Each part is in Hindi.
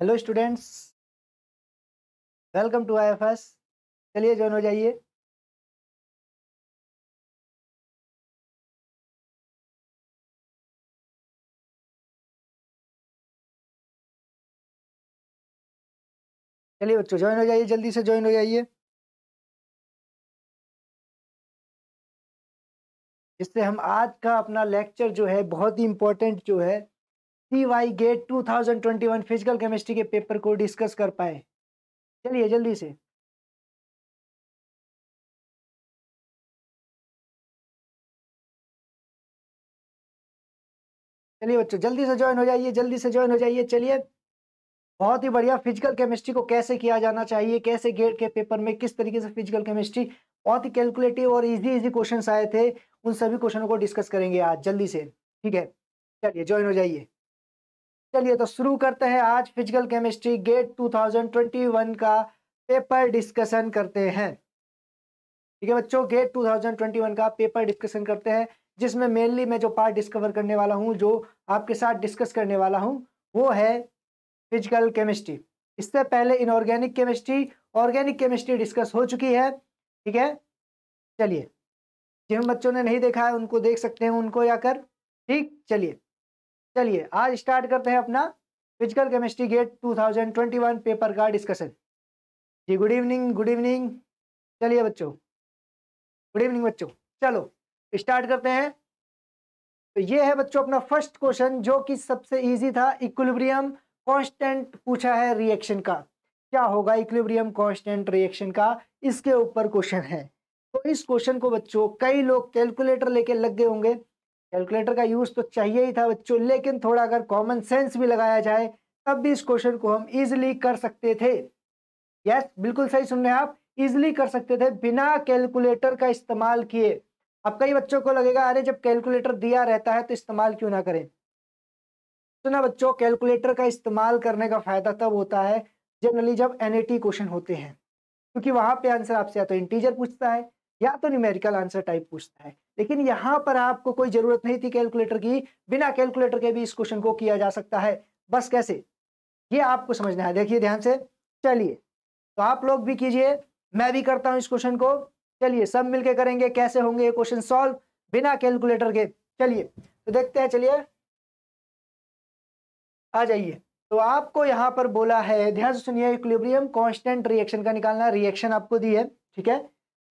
Hello students welcome to I F S चलिए ज्वाइन हो जाइए चलिए बच्चों ज्वाइन हो जाइए जल्दी से ज्वाइन हो जाइए इससे हम आज का अपना लेक्चर जो है बहुत ही इम्पोर्टेंट जो है C Y GATE one physical chemistry के पेपर को डिस्कस कर पाए चलिए जल्दी से चलिए बच्चों जल्दी से ज्वाइन हो जाइए जल्दी से ज्वाइन हो जाइए चलिए बहुत ही बढ़िया फिजिकल केमिस्ट्री को कैसे किया जाना चाहिए कैसे गेट के पेपर में किस तरीके से फिजिकल केमिस्ट्री बहुत ही कैलकुलेटिव और इजी इजी क्वेश्चन आए थे उन सभी क्वेश्चनों को डिस्कस करेंगे आज जल्दी से ठीक है चलिए ज्वाइन हो जाइए चलिए तो शुरू करते हैं आज फिजिकल केमिस्ट्री गेट 2021 का पेपर डिस्कशन करते हैं ठीक है बच्चों गेट 2021 का पेपर डिस्कशन करते हैं जिसमें मेनली मैं जो पार्ट डिस्कवर करने वाला हूँ जो आपके साथ डिस्कस करने वाला हूँ वो है फिजिकल केमिस्ट्री इससे पहले inorganic chemistry organic chemistry discuss हो चुकी है ठीक है चलिए जिन बच्चों ने नहीं देखा है उनको देख सकते हैं उनको या कर ठीक चलिए चलिए आज स्टार्ट करते हैं अपना फिजिकल केमिस्ट्री गेट 2021 पेपर का डिस्कशन जी गुड इवनिंग गुड इवनिंग चलिए बच्चों गुड इवनिंग बच्चों चलो स्टार्ट करते हैं तो ये है बच्चों अपना फर्स्ट क्वेश्चन जो कि सबसे इजी था इक्विलिब्रियम कांस्टेंट पूछा है रिएक्शन का क्या होगा इक्विलिब्रियम कांस्टेंट रिएक्शन का इसके ऊपर क्वेश्चन है तो इस क्वेश्चन को बच्चों कई लोग कैलकुलेटर लेके लग गए होंगे कैलकुलेटर का यूज़ तो चाहिए ही था बच्चों लेकिन थोड़ा अगर कॉमन सेंस भी लगाया जाए तब भी इस क्वेश्चन को हम इजिली कर सकते थे यस yes, बिल्कुल सही सुन रहे हैं आप इजिली कर सकते थे बिना कैलकुलेटर का इस्तेमाल किए अब कई बच्चों को लगेगा अरे जब कैलकुलेटर दिया रहता है तो इस्तेमाल क्यों ना करें सुना तो बच्चों कैलकुलेटर का इस्तेमाल करने का फायदा तब होता है जनरली जब एन क्वेश्चन होते हैं क्योंकि वहां पर आंसर आपसे या तो इंटीजर पूछता है या तो न्यूमेरिकल आंसर टाइप पूछता है लेकिन यहाँ पर आपको कोई जरूरत नहीं थी कैलकुलेटर की बिना कैलकुलेटर के भी इस क्वेश्चन को किया जा सकता है बस कैसे ये आपको समझना है देखिए ध्यान से चलिए तो आप लोग भी कीजिए मैं भी करता हूँ इस क्वेश्चन को चलिए सब मिलके करेंगे कैसे होंगे ये क्वेश्चन सॉल्व बिना कैलकुलेटर के चलिए तो देखते हैं चलिए आ जाइए तो आपको यहाँ पर बोला है ध्यान से सुनिए इक्विलिब्रियम कांस्टेंट रिएक्शन का निकालना रिएक्शन आपको दी है ठीक है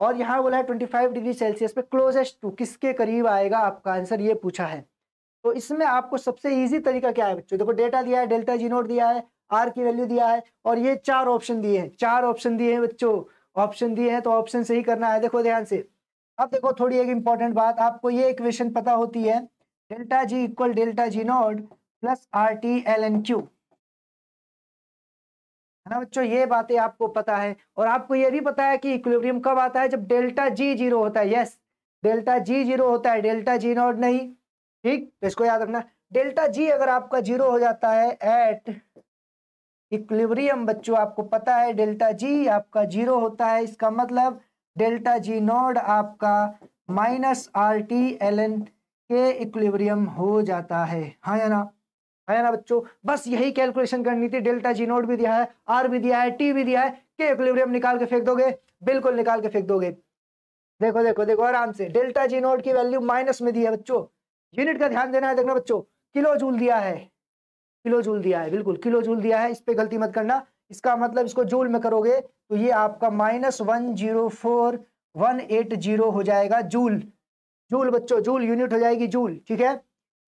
और यहाँ बोला है ट्वेंटी फाइव डिग्री सेल्सियस पे क्लोजेस्ट टू किसके करीब आएगा आपका आंसर ये पूछा है तो इसमें आपको सबसे ईजी तरीका क्या है बच्चों देखो डेटा दिया है डेल्टा जी नोट दिया है आर की वैल्यू दिया है और ये चार ऑप्शन दिए हैं चार ऑप्शन दिए हैं बच्चों ऑप्शन दिए हैं तो ऑप्शन से ही करना है देखो ध्यान से अब देखो थोड़ी एक इंपॉर्टेंट बात आपको ये इक्वेशन पता होती है delta G equal delta G naught plus R T L N Q है ना बच्चों ये बातें आपको पता है और आपको ये भी पता है कि इक्विलिब्रियम कब आता है जब डेल्टा जी जीरो होता है यस डेल्टा जी जीरो होता है डेल्टा जी नॉट नहीं ठीक तो इसको याद रखना डेल्टा जी अगर आपका जीरो हो जाता है एट इक्विलिब्रियम बच्चों आपको पता है डेल्टा जी आपका जीरो होता है इसका मतलब डेल्टा जी नॉट आपका minus R T L N के इक्विलिब्रियम हो जाता है हाँ या ना है ना बच्चों बस यही कैलकुलेशन करनी थी डेल्टा जी नोट भी दिया है आर भी दिया है टी भी दिया है के इक्विलिब्रियम निकाल के फेंक दोगे बिल्कुल निकाल के फेंक दोगे देखो देखो देखो आराम से डेल्टा जी नोट की वैल्यू माइनस में दी है बच्चों यूनिट का ध्यान देना है देखना बच्चों किलो जूल दिया है किलो जूल दिया है बिल्कुल किलो जूल दिया है इस पर गलती मत करना इसका मतलब इसको जूल में करोगे तो ये आपका minus one zero four one eight zero हो जाएगा जूल जूल बच्चों जूल यूनिट हो जाएगी जूल ठीक है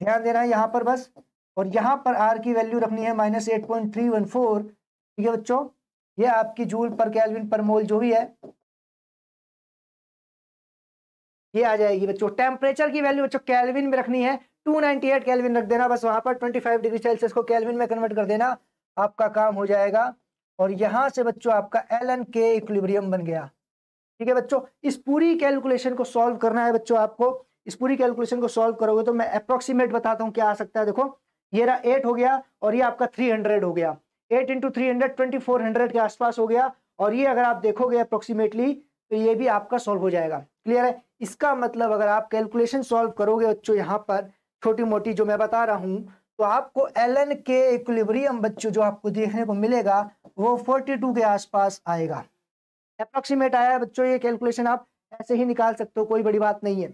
ध्यान देना है यहाँ पर बस और यहाँ पर आर की वैल्यू रखनी है minus eight point three one four ठीक है बच्चों ये आपकी जूल पर कैलविन पर मोल जो भी है ये आ जाएगी बच्चों टेम्परेचर की वैल्यू बच्चों कैलविन में रखनी है टू नाइनटी एट कैलविन रख देना बस वहां पर ट्वेंटी फाइव डिग्री सेल्सियस को कैलविन में कन्वर्ट कर देना आपका काम हो जाएगा और यहाँ से बच्चों आपका एल एन के इक्विलिब्रियम बन गया ठीक है बच्चों इस पूरी कैलकुलेशन को सॉल्व करना है बच्चों आपको इस पूरी कैलकुलेशन को सॉल्व करोगे तो मैं अप्रोक्सीमेट बताता हूँ क्या आ सकता है देखो ये रहा एट हो गया और ये आपका थ्री हंड्रेड हो गया eight into three hundred twenty four hundred के आसपास हो गया और ये अगर आप देखोगे अप्रोक्सीमेटली तो ये भी आपका सॉल्व हो जाएगा क्लियर है इसका मतलब अगर आप कैलकुलेशन सॉल्व करोगे बच्चों यहाँ पर छोटी मोटी जो मैं बता रहा हूँ तो आपको एल एन के इक्विलिब्रियम बच्चों जो आपको देखने को मिलेगा वो फोर्टी टू के आसपास आएगा अप्रोक्सीमेट आया है बच्चों ये कैलकुलेशन आप ऐसे ही निकाल सकते हो कोई बड़ी बात नहीं है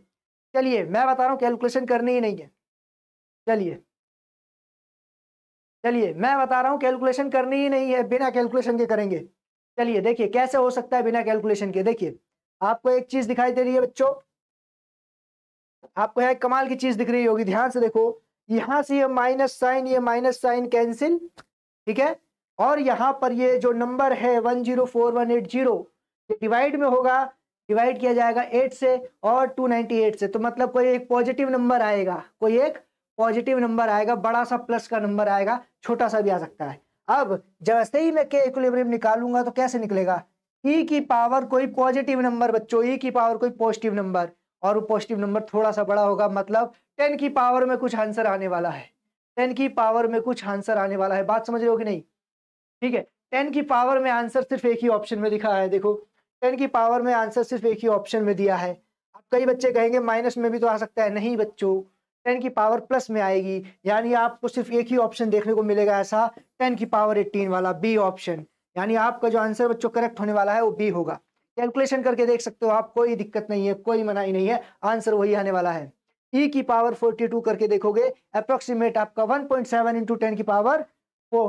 चलिए मैं बता रहा हूँ कैलकुलेशन करनी ही नहीं है चलिए चलिए मैं बता रहा हूँ कैलकुलेशन करनी ही नहीं है बिना कैलकुलेशन के करेंगे चलिए देखिए कैसे हो सकता है बिना कैलकुलेशन के देखिए आपको एक चीज दिखाई दे रही है बच्चों आपको है कमाल की चीज दिख रही होगी ध्यान से देखो यहां से ये माइनस साइन ये माइनस साइन कैंसिल ठीक है और यहाँ पर ये जो नंबर है one zero four one eight zero divide में होगा डिवाइड किया जाएगा एट से और टू नाइनटी एट से तो मतलब कोई एक पॉजिटिव नंबर आएगा कोई एक पॉजिटिव नंबर आएगा बड़ा सा प्लस का नंबर आएगा छोटा सा भी आ सकता है अब जैसे ही मैं के इक्विलिब्रियम निकालूंगा तो कैसे निकलेगा ई e की पावर कोई पॉजिटिव नंबर बच्चों ई e की पावर कोई पॉजिटिव नंबर और वो पॉजिटिव नंबर थोड़ा सा बड़ा होगा मतलब टेन की पावर में कुछ आंसर आने वाला है टेन की पावर में कुछ आंसर आने वाला है बात समझ रहे हो कि नहीं ठीक है टेन की पावर में आंसर सिर्फ एक ही ऑप्शन में दिखा है देखो टेन की पावर में आंसर सिर्फ एक ही ऑप्शन में दिया है अब कई बच्चे कहेंगे माइनस में भी तो आ सकता है नहीं बच्चों टेन की पावर प्लस में आएगी यानी आपको सिर्फ एक ही ऑप्शन देखने को मिलेगा ऐसा टेन की पावर एट्टीन वाला बी ऑप्शन यानी आपका जो आंसर बच्चों करेक्ट होने वाला है वो बी होगा कैलकुलेशन करके देख सकते हो आप कोई दिक्कत नहीं है कोई मनाही नहीं है आंसर वही आने वाला है ई e की पावर 42 करके देखोगे अप्रोक्सीमेट आपका 1.7 पॉइंट सेवन इंटू टेन की पावर वो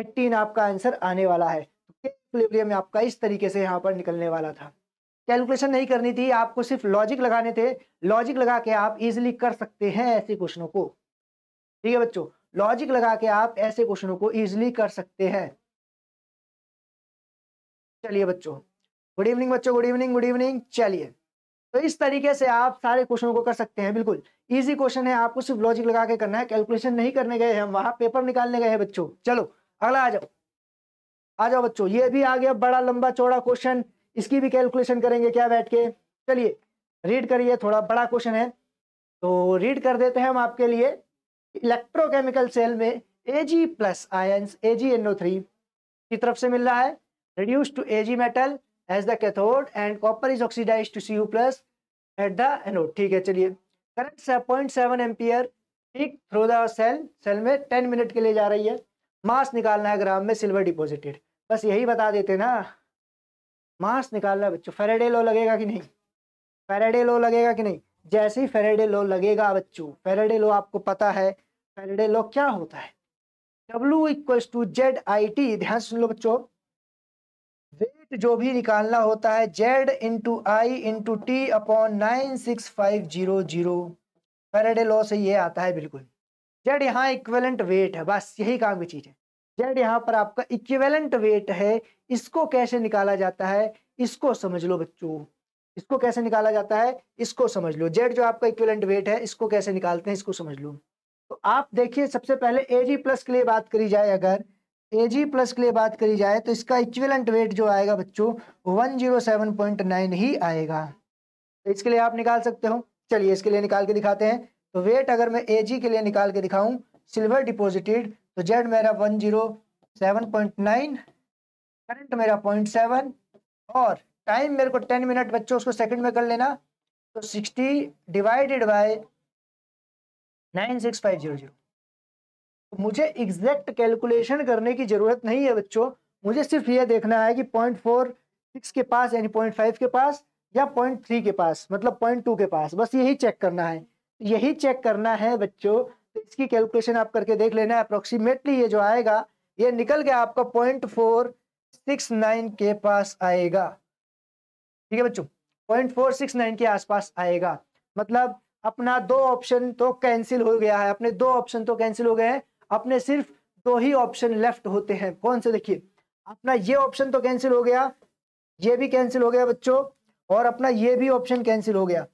18 आपका आंसर आने वाला है तो में आपका इस तरीके से यहाँ पर निकलने वाला था कैलकुलेशन नहीं करनी थी आपको सिर्फ लॉजिक लगाने थे लॉजिक लगा के आप इजिली कर सकते हैं ऐसे क्वेश्चनों को ठीक है बच्चों लॉजिक लगा के आप ऐसे क्वेश्चनों को इजिली कर सकते हैं चलिए बच्चों गुड इवनिंग बच्चों गुड इवनिंग गुड इवनिंग चलिए तो इस तरीके से आप सारे क्वेश्चनों को कर सकते हैं बिल्कुल इजी क्वेश्चन है आपको सिर्फ लॉजिक लगा के करना है कैलकुलेशन नहीं करने गए हम वहां पेपर निकालने गए हैं बच्चों चलो अगला आ जाओ आ जाओ बच्चों ये भी आ गया बड़ा लंबा चौड़ा क्वेश्चन इसकी भी कैलकुलेशन करेंगे क्या बैठ के चलिए रीड करिए थोड़ा बड़ा क्वेश्चन है तो रीड कर देते हैं हम आपके लिए इलेक्ट्रोकेमिकल सेल में A G plus ions three की तरफ से मिल रहा है A G metal as the cathode and copper is oxidise to C U plus at the anode. ठीक है चलिए करंट से सेवन एम्पियर ठीक थ्रो द सेल सेल में टेन मिनट के लिए जा रही है मास निकालना है ग्राम में सिल्वर डिपोजिटेड बस यही बता देते ना मास निकाल रहा है बच्चों फेरेडे लो लगेगा कि नहीं फेरेडे लो लगेगा कि नहीं जैसे ही फेरेडे लो लगेगा बच्चों फेरेडे लो आपको पता है फेरेडे लो क्या होता है W equals to Z I T ध्यान सुन लो बच्चों वेट जो भी निकालना होता है Z into I into T upon nine six five zero zero Faraday लो से ये आता है बिल्कुल जेड यहाँ इक्वेलेंट वेट है बस यही काम की चीज़ है जेड यहाँ पर आपका इक्वेलेंट वेट है इसको कैसे निकाला जाता है इसको समझ लो बच्चों इसको कैसे निकाला जाता है इसको समझ लो जेड जो आपका इक्विलेंट वेट है इसको कैसे निकालते हैं इसको समझ लो तो आप देखिए सबसे पहले ए जी प्लस के लिए बात करी जाए अगर ए जी प्लस के लिए बात करी जाए तो इसका इक्वलेंट वेट जो आएगा बच्चों one zero seven point nine ही आएगा तो इसके लिए आप निकाल सकते हो चलिए इसके लिए निकाल के दिखाते हैं तो वेट अगर मैं ए जी के लिए निकाल के दिखाऊं सिल्वर डिपोजिटेड तो जेड मेरा one zero seven point nine current मेरा पॉइंट सेवन और टाइम मेरे को टेन मिनट बच्चों उसको सेकंड में कर लेना तो sixty divided by nine six five zero zero तो मुझे एग्जैक्ट कैलकुलेशन करने की ज़रूरत नहीं है बच्चों मुझे सिर्फ यह देखना है कि पॉइंट फोर सिक्स के पास यानी पॉइंट फाइव के पास या पॉइंट थ्री के पास मतलब पॉइंट टू के पास बस यही चेक करना है यही चेक करना है बच्चों तो इसकी कैलकुलेशन आप करके देख लेना अप्रोक्सीमेटली ये जो आएगा ये निकल गया आपका पॉइंट फोर सिक्स नाइन के पास आएगा ठीक है बच्चों पॉइंट फोर सिक्स नाइन के आसपास आएगा मतलब अपना दो ऑप्शन तो कैंसिल हो गया है अपने दो ऑप्शन तो कैंसिल हो गए हैं अपने सिर्फ दो ही ऑप्शन लेफ्ट होते हैं कौन से देखिए अपना ये ऑप्शन तो कैंसिल हो गया ये भी कैंसिल हो गया बच्चों और अपना ये भी ऑप्शन कैंसिल हो गया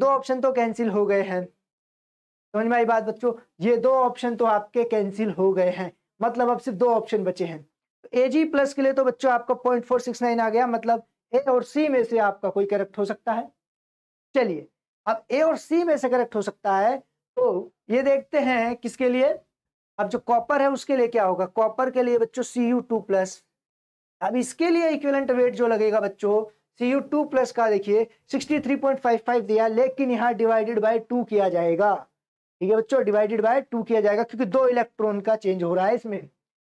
दो ऑप्शन तो कैंसिल हो गए हैं समझ में आई बात बच्चों ये दो ऑप्शन तो आपके कैंसिल हो गए हैं मतलब अब सिर्फ दो ऑप्शन बचे हैं ए जी प्लस के लिए तो बच्चों आपका पॉइंट फोर सिक्स नाइन आ गया मतलब ए और सी में से आपका कोई करेक्ट हो सकता है चलिए अब ए और सी में से करेक्ट हो सकता है तो ये देखते हैं किसके लिए अब जो कॉपर है उसके लिए क्या होगा कॉपर के लिए बच्चों सी यू टू प्लस अब इसके लिए इक्विवेलेंट वेट जो लगेगा बच्चों सी यू टू प्लस का देखिए sixty three point five five दिया लेकिन यहाँ डिवाइडेड बाय टू किया जाएगा ठीक है बच्चों डिवाइडेड बाय टू किया जाएगा क्योंकि दो इलेक्ट्रॉन का चेंज हो रहा है इसमें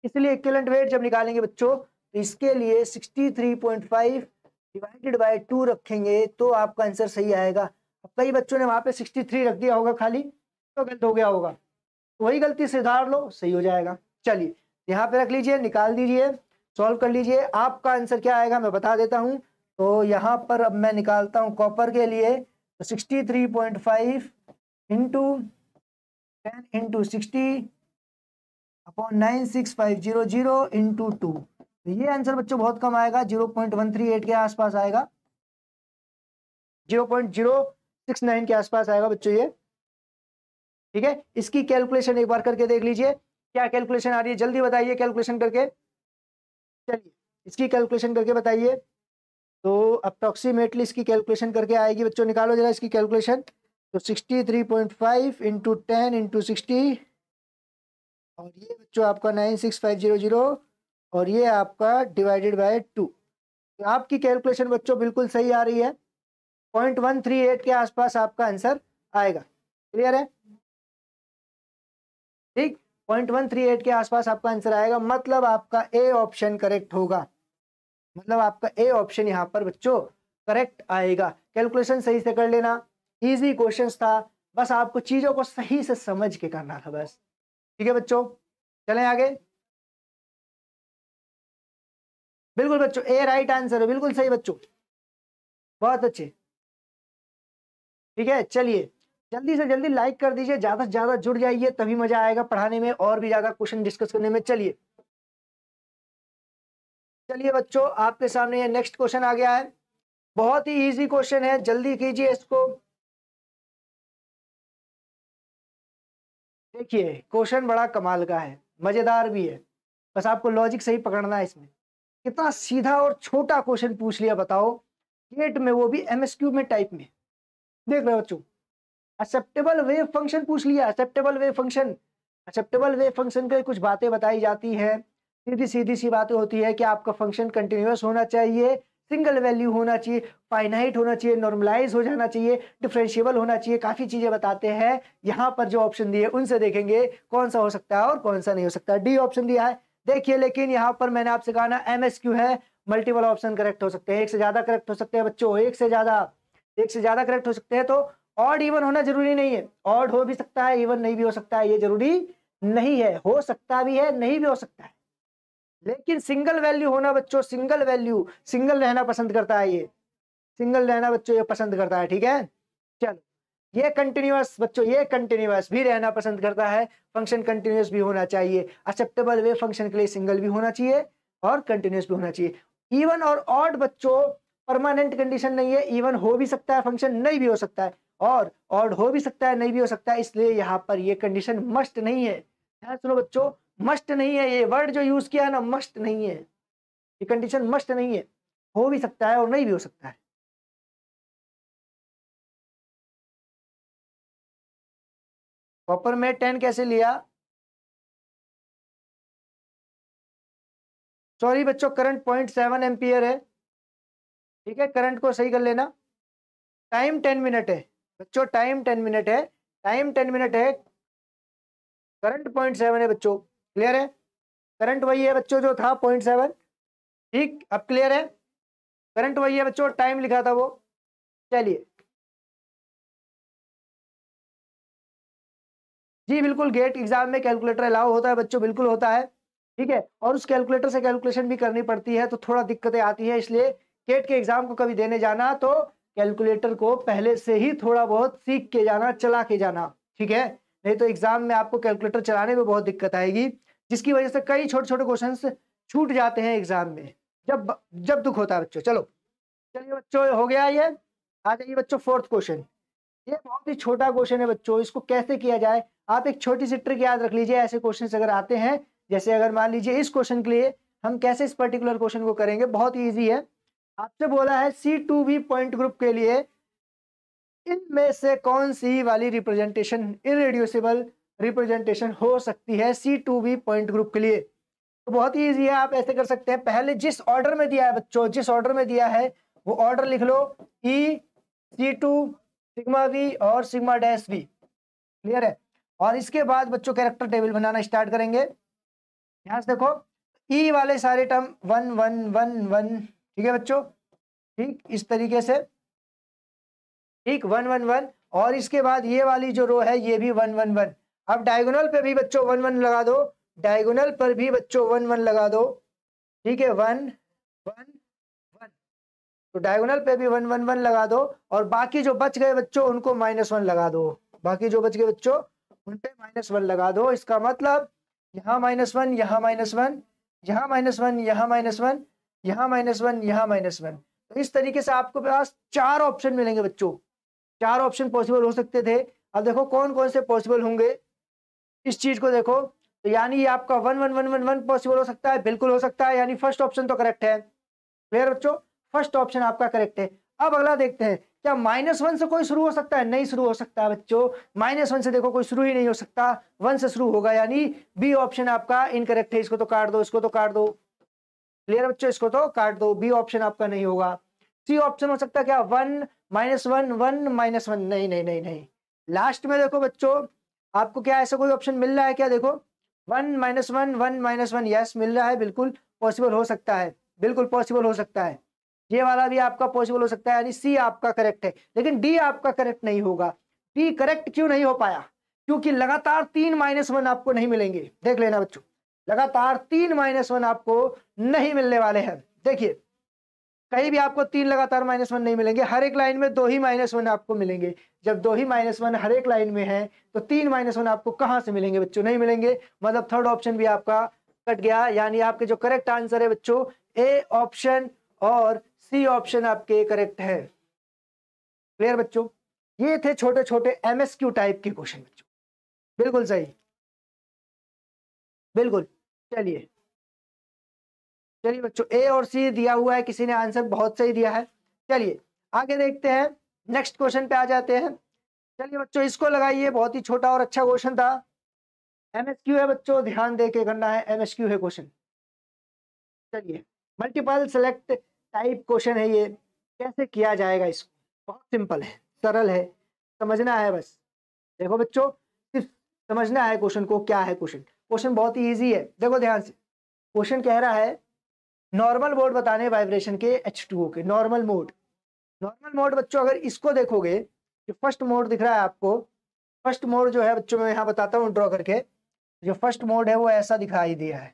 इसलिए इक्वलेंट वेट जब निकालेंगे बच्चों तो इसके लिए 63.5 डिवाइडेड बाय टू रखेंगे तो आपका आंसर सही आएगा अब कई बच्चों ने वहाँ पे 63 रख दिया होगा खाली तो गलत हो गया होगा तो वही गलती सुधार लो सही हो जाएगा चलिए यहाँ पे रख लीजिए निकाल दीजिए सॉल्व कर लीजिए आपका आंसर क्या आएगा मैं बता देता हूँ तो यहाँ पर अब मैं निकालता हूँ कॉपर के लिए sixty three point five into ten into sixty upon nine six five zero zero into two तो ये आंसर बच्चों बहुत कम आएगा zero point one three eight के आसपास आएगा zero point zero six nine के आसपास आएगा बच्चों ये ठीक है इसकी कैलकुलेशन एक बार करके देख लीजिए क्या कैलकुलेशन आ रही है जल्दी बताइए कैलकुलेशन करके चलिए इसकी कैलकुलेशन करके बताइए तो अप्रोक्सीमेटली इसकी कैलकुलेशन करके आएगी बच्चों निकालो जरा इसकी कैलकुलेशन तो sixty three point five into ten into sixty और ये बच्चों आपका nine six five zero zero और ये आपका डिवाइडेड बाय टू तो आपकी कैलकुलेशन बच्चों बिल्कुल सही आ रही है पॉइंट वन थ्री एट के आसपास आपका आंसर आएगा क्लियर है ठीक पॉइंट वन थ्री एट के आसपास आपका आंसर आएगा मतलब आपका ए ऑप्शन करेक्ट होगा मतलब आपका ए ऑप्शन यहाँ पर बच्चों करेक्ट आएगा कैलकुलेशन सही से कर लेना इजी क्वेश्चन था बस आपको चीज़ों को सही से समझ के करना था बस ठीक है बच्चों चले आगे बिल्कुल बच्चों ए राइट आंसर है बिल्कुल सही बच्चों बहुत अच्छे ठीक है चलिए जल्दी से जल्दी लाइक कर दीजिए ज्यादा से ज्यादा जुड़ जाइए तभी मजा आएगा पढ़ाने में और भी ज्यादा क्वेश्चन डिस्कस करने में चलिए चलिए बच्चों आपके सामने ये नेक्स्ट क्वेश्चन आ गया है बहुत ही इजी क्वेश्चन है जल्दी कीजिए इसको देखिए क्वेश्चन बड़ा कमाल का है मज़ेदार भी है बस आपको लॉजिक सही पकड़ना है इसमें कितना सीधा और छोटा क्वेश्चन पूछ लिया बताओ गेट में वो भी एमएसक्यू में टाइप में देख रहे हो बच्चों एक्सेप्टेबल वेव फंक्शन पूछ लिया acceptable wave function acceptable wave function के कुछ बातें बताई जाती है सीधी सीधी सी बातें होती है कि आपका फंक्शन कंटिन्यूस होना चाहिए सिंगल वैल्यू होना चाहिए फाइनाइट होना चाहिए नॉर्मलाइज हो जाना चाहिए डिफ्रेंशियबल होना चाहिए काफ़ी चीज़ें बताते हैं यहाँ पर जो ऑप्शन दिए उनसे देखेंगे कौन सा हो सकता है और कौन सा नहीं हो सकता डी ऑप्शन दिया है देखिए लेकिन यहाँ पर मैंने आपसे कहा ना एम है मल्टीपल ऑप्शन करेक्ट हो सकते हैं एक से ज़्यादा करेक्ट हो सकते हैं बच्चों एक से ज़्यादा एक से ज़्यादा करेक्ट हो सकते हैं तो ऑड इवन होना जरूरी नहीं है ऑड हो भी सकता है इवन नहीं भी हो सकता है ये जरूरी नहीं है हो सकता भी है नहीं भी हो सकता है लेकिन सिंगल वैल्यू होना बच्चों सिंगल वैल्यू सिंगल रहना पसंद करता है ये सिंगल रहना बच्चों ये पसंद करता है ठीक है चलो ये कंटिन्यूस बच्चों ये कंटिन्यूस भी रहना पसंद करता है फंक्शन कंटिन्यूस भी होना चाहिए एक्सेप्टेबल वे फंक्शन के लिए सिंगल भी होना चाहिए और कंटिन्यूस भी होना चाहिए इवन और ऑड बच्चों परमानेंट कंडीशन नहीं है इवन हो भी सकता है फंक्शन नहीं भी हो सकता है और ऑड हो भी सकता है नहीं भी हो सकता है इसलिए यहाँ पर ये कंडीशन मस्ट नहीं है ध्यान सुनो बच्चों मस्ट नहीं है ये वर्ड जो यूज किया है ना मस्ट नहीं है ये कंडीशन मस्ट नहीं है हो भी सकता है और नहीं भी हो सकता है कॉपर में टेन कैसे लिया सॉरी बच्चों करंट पॉइंट सेवन एम्पियर है ठीक है करंट को सही कर लेना टाइम टेन मिनट है बच्चों टाइम टेन मिनट है टाइम टेन मिनट है करंट पॉइंट सेवन है बच्चों क्लियर है करंट वही है बच्चों जो था पॉइंट सेवन ठीक अब क्लियर है करंट वही है बच्चों टाइम लिखा था वो चलिए जी बिल्कुल गेट एग्जाम में कैलकुलेटर अलाउ होता है बच्चों बिल्कुल होता है ठीक है और उस कैलकुलेटर से कैलकुलेशन भी करनी पड़ती है तो थोड़ा दिक्कतें आती है इसलिए गेट के एग्जाम को कभी देने जाना तो कैलकुलेटर को पहले से ही थोड़ा बहुत सीख के जाना चला के जाना ठीक है नहीं तो एग्जाम में आपको कैलकुलेटर चलाने में बहुत दिक्कत आएगी जिसकी वजह से कई छोटे छोटे क्वेश्चन छूट जाते हैं एग्जाम में जब जब दुख होता है बच्चों चलो चलिए बच्चों हो गया ये आ जाइए बच्चों फोर्थ क्वेश्चन ये बहुत ही छोटा क्वेश्चन है बच्चों इसको कैसे किया जाए आप एक छोटी सी ट्रिक याद रख लीजिए ऐसे क्वेश्चन अगर आते हैं जैसे अगर मान लीजिए इस क्वेश्चन के लिए हम कैसे इस पर्टिकुलर क्वेश्चन को करेंगे बहुत ईजी है आपसे बोला है C two V point group के लिए इनमें से कौन सी वाली रिप्रेजेंटेशन इनरेड्यूसिबल रिप्रेजेंटेशन हो सकती है C two B point group के लिए तो बहुत ही ईजी है आप ऐसे कर सकते हैं पहले जिस ऑर्डर में दिया है बच्चों जिस ऑर्डर में दिया है वो ऑर्डर लिख लो E C two sigma V और सिग्मा डैश वी क्लियर है और इसके बाद बच्चों कैरेक्टर टेबल बनाना स्टार्ट करेंगे यहाँ से देखो ई e वाले सारे term one one one one ठीक है बच्चों ठीक इस तरीके से ठीक वन वन वन और इसके बाद ये वाली जो रो है ये भी वन वन वन अब डायगोनल पे भी बच्चों वन वन लगा दो डायगोनल पर भी बच्चों वन वन लगा दो ठीक है वन वन वन तो डायगोनल पे भी वन वन वन लगा दो और बाकी जो बच गए बच्चों उनको माइनस वन लगा दो बाकी जो बच गए बच्चों उन पे माइनस वन लगा दो इसका मतलब यहाँ माइनस वन यहाँ माइनस वन यहाँ माइनस वन यहाँ माइनस वन यहाँ माइनस वन यहाँ माइनस वन तो इस तरीके से आपको पास चार ऑप्शन मिलेंगे बच्चों चार ऑप्शन पॉसिबल हो सकते थे अब देखो कौन कौन से पॉसिबल होंगे इस चीज को देखो तो यानी ये आपका one one one one one possible हो सकता है बिल्कुल हो सकता है यानी फर्स्ट ऑप्शन तो करेक्ट है क्लियर बच्चों फर्स्ट ऑप्शन आपका करेक्ट है अब अगला देखते हैं क्या माइनस वन से कोई शुरू हो सकता है नहीं शुरू हो सकता है बच्चों माइनस वन से देखो कोई शुरू ही नहीं हो सकता वन से शुरू होगा यानी बी ऑप्शन आपका इनकरेक्ट है इसको तो काट दो इसको तो काट दो क्लियर बच्चों इसको तो काट दो बी ऑप्शन आपका नहीं होगा सी ऑप्शन हो सकता है क्या one minus one one minus one नहीं नहीं नहीं नहीं लास्ट में देखो बच्चों आपको क्या ऐसा कोई ऑप्शन मिल रहा है क्या देखो one minus one one minus one yes मिल रहा है बिल्कुल पॉसिबल हो सकता है बिल्कुल पॉसिबल हो सकता है ये वाला भी आपका पॉसिबल हो सकता है यानी सी आपका करेक्ट है लेकिन डी आपका करेक्ट नहीं होगा डी करेक्ट क्यों नहीं हो पाया क्योंकि लगातार तीन माइनस वन आपको नहीं मिलेंगे देख लेना बच्चों लगातार तीन माइनस वन आपको नहीं मिलने वाले हैं देखिए कहीं भी आपको तीन लगातार माइनस वन नहीं मिलेंगे हर एक लाइन में दो ही माइनस वन आपको मिलेंगे जब दो ही माइनस वन हर एक लाइन में है तो तीन माइनस वन आपको कहाँ से मिलेंगे बच्चों नहीं मिलेंगे मतलब थर्ड ऑप्शन भी आपका कट गया यानी आपके जो करेक्ट आंसर है बच्चों ए ऑप्शन और सी ऑप्शन आपके करेक्ट है क्लियर बच्चों ये थे छोटे छोटे एमएसक्यू टाइप के क्वेश्चन बच्चों बिल्कुल सही बिल्कुल चलिए चलिए बच्चों ए और सी दिया हुआ है किसी ने आंसर बहुत सही दिया है चलिए आगे देखते हैं नेक्स्ट क्वेश्चन पे आ जाते हैं चलिए बच्चों इसको लगाइए बहुत ही छोटा और अच्छा क्वेश्चन था एमएसक्यू है बच्चों ध्यान दे के करना है एमएसक्यू है क्वेश्चन चलिए मल्टीपल सेलेक्ट टाइप क्वेश्चन है ये कैसे किया जाएगा इसको बहुत सिंपल है सरल है समझना है बस देखो बच्चों सिर्फ समझना है क्वेश्चन को क्या है क्वेश्चन क्वेश्चन बहुत ही ईजी है देखो ध्यान से क्वेश्चन कह रहा है नॉर्मल मोड बताने वाइब्रेशन के एच टू ओ के नॉर्मल मोड नॉर्मल मोड बच्चों अगर इसको देखोगे जो फर्स्ट मोड दिख रहा है आपको फर्स्ट मोड जो है बच्चों मैं यहाँ बताता हूँ ड्रॉ करके जो फर्स्ट मोड है वो ऐसा दिखाई दिया है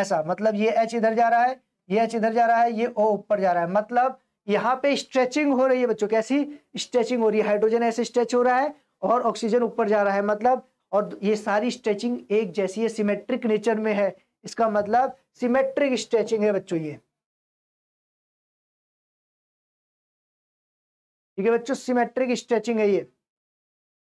ऐसा मतलब ये एच इधर जा रहा है ये एच इधर जा रहा है ये ओ ऊपर जा रहा है मतलब यहाँ पे स्ट्रेचिंग हो रही है बच्चों कैसी स्ट्रेचिंग हो रही है हाइड्रोजन ऐसे स्ट्रेच हो रहा है और ऑक्सीजन ऊपर जा रहा है मतलब और ये सारी स्ट्रेचिंग एक जैसी है सिमेट्रिक नेचर में है इसका मतलब सिमेट्रिक स्ट्रेचिंग है बच्चों ये ठीक है बच्चों सिमेट्रिक स्ट्रेचिंग है ये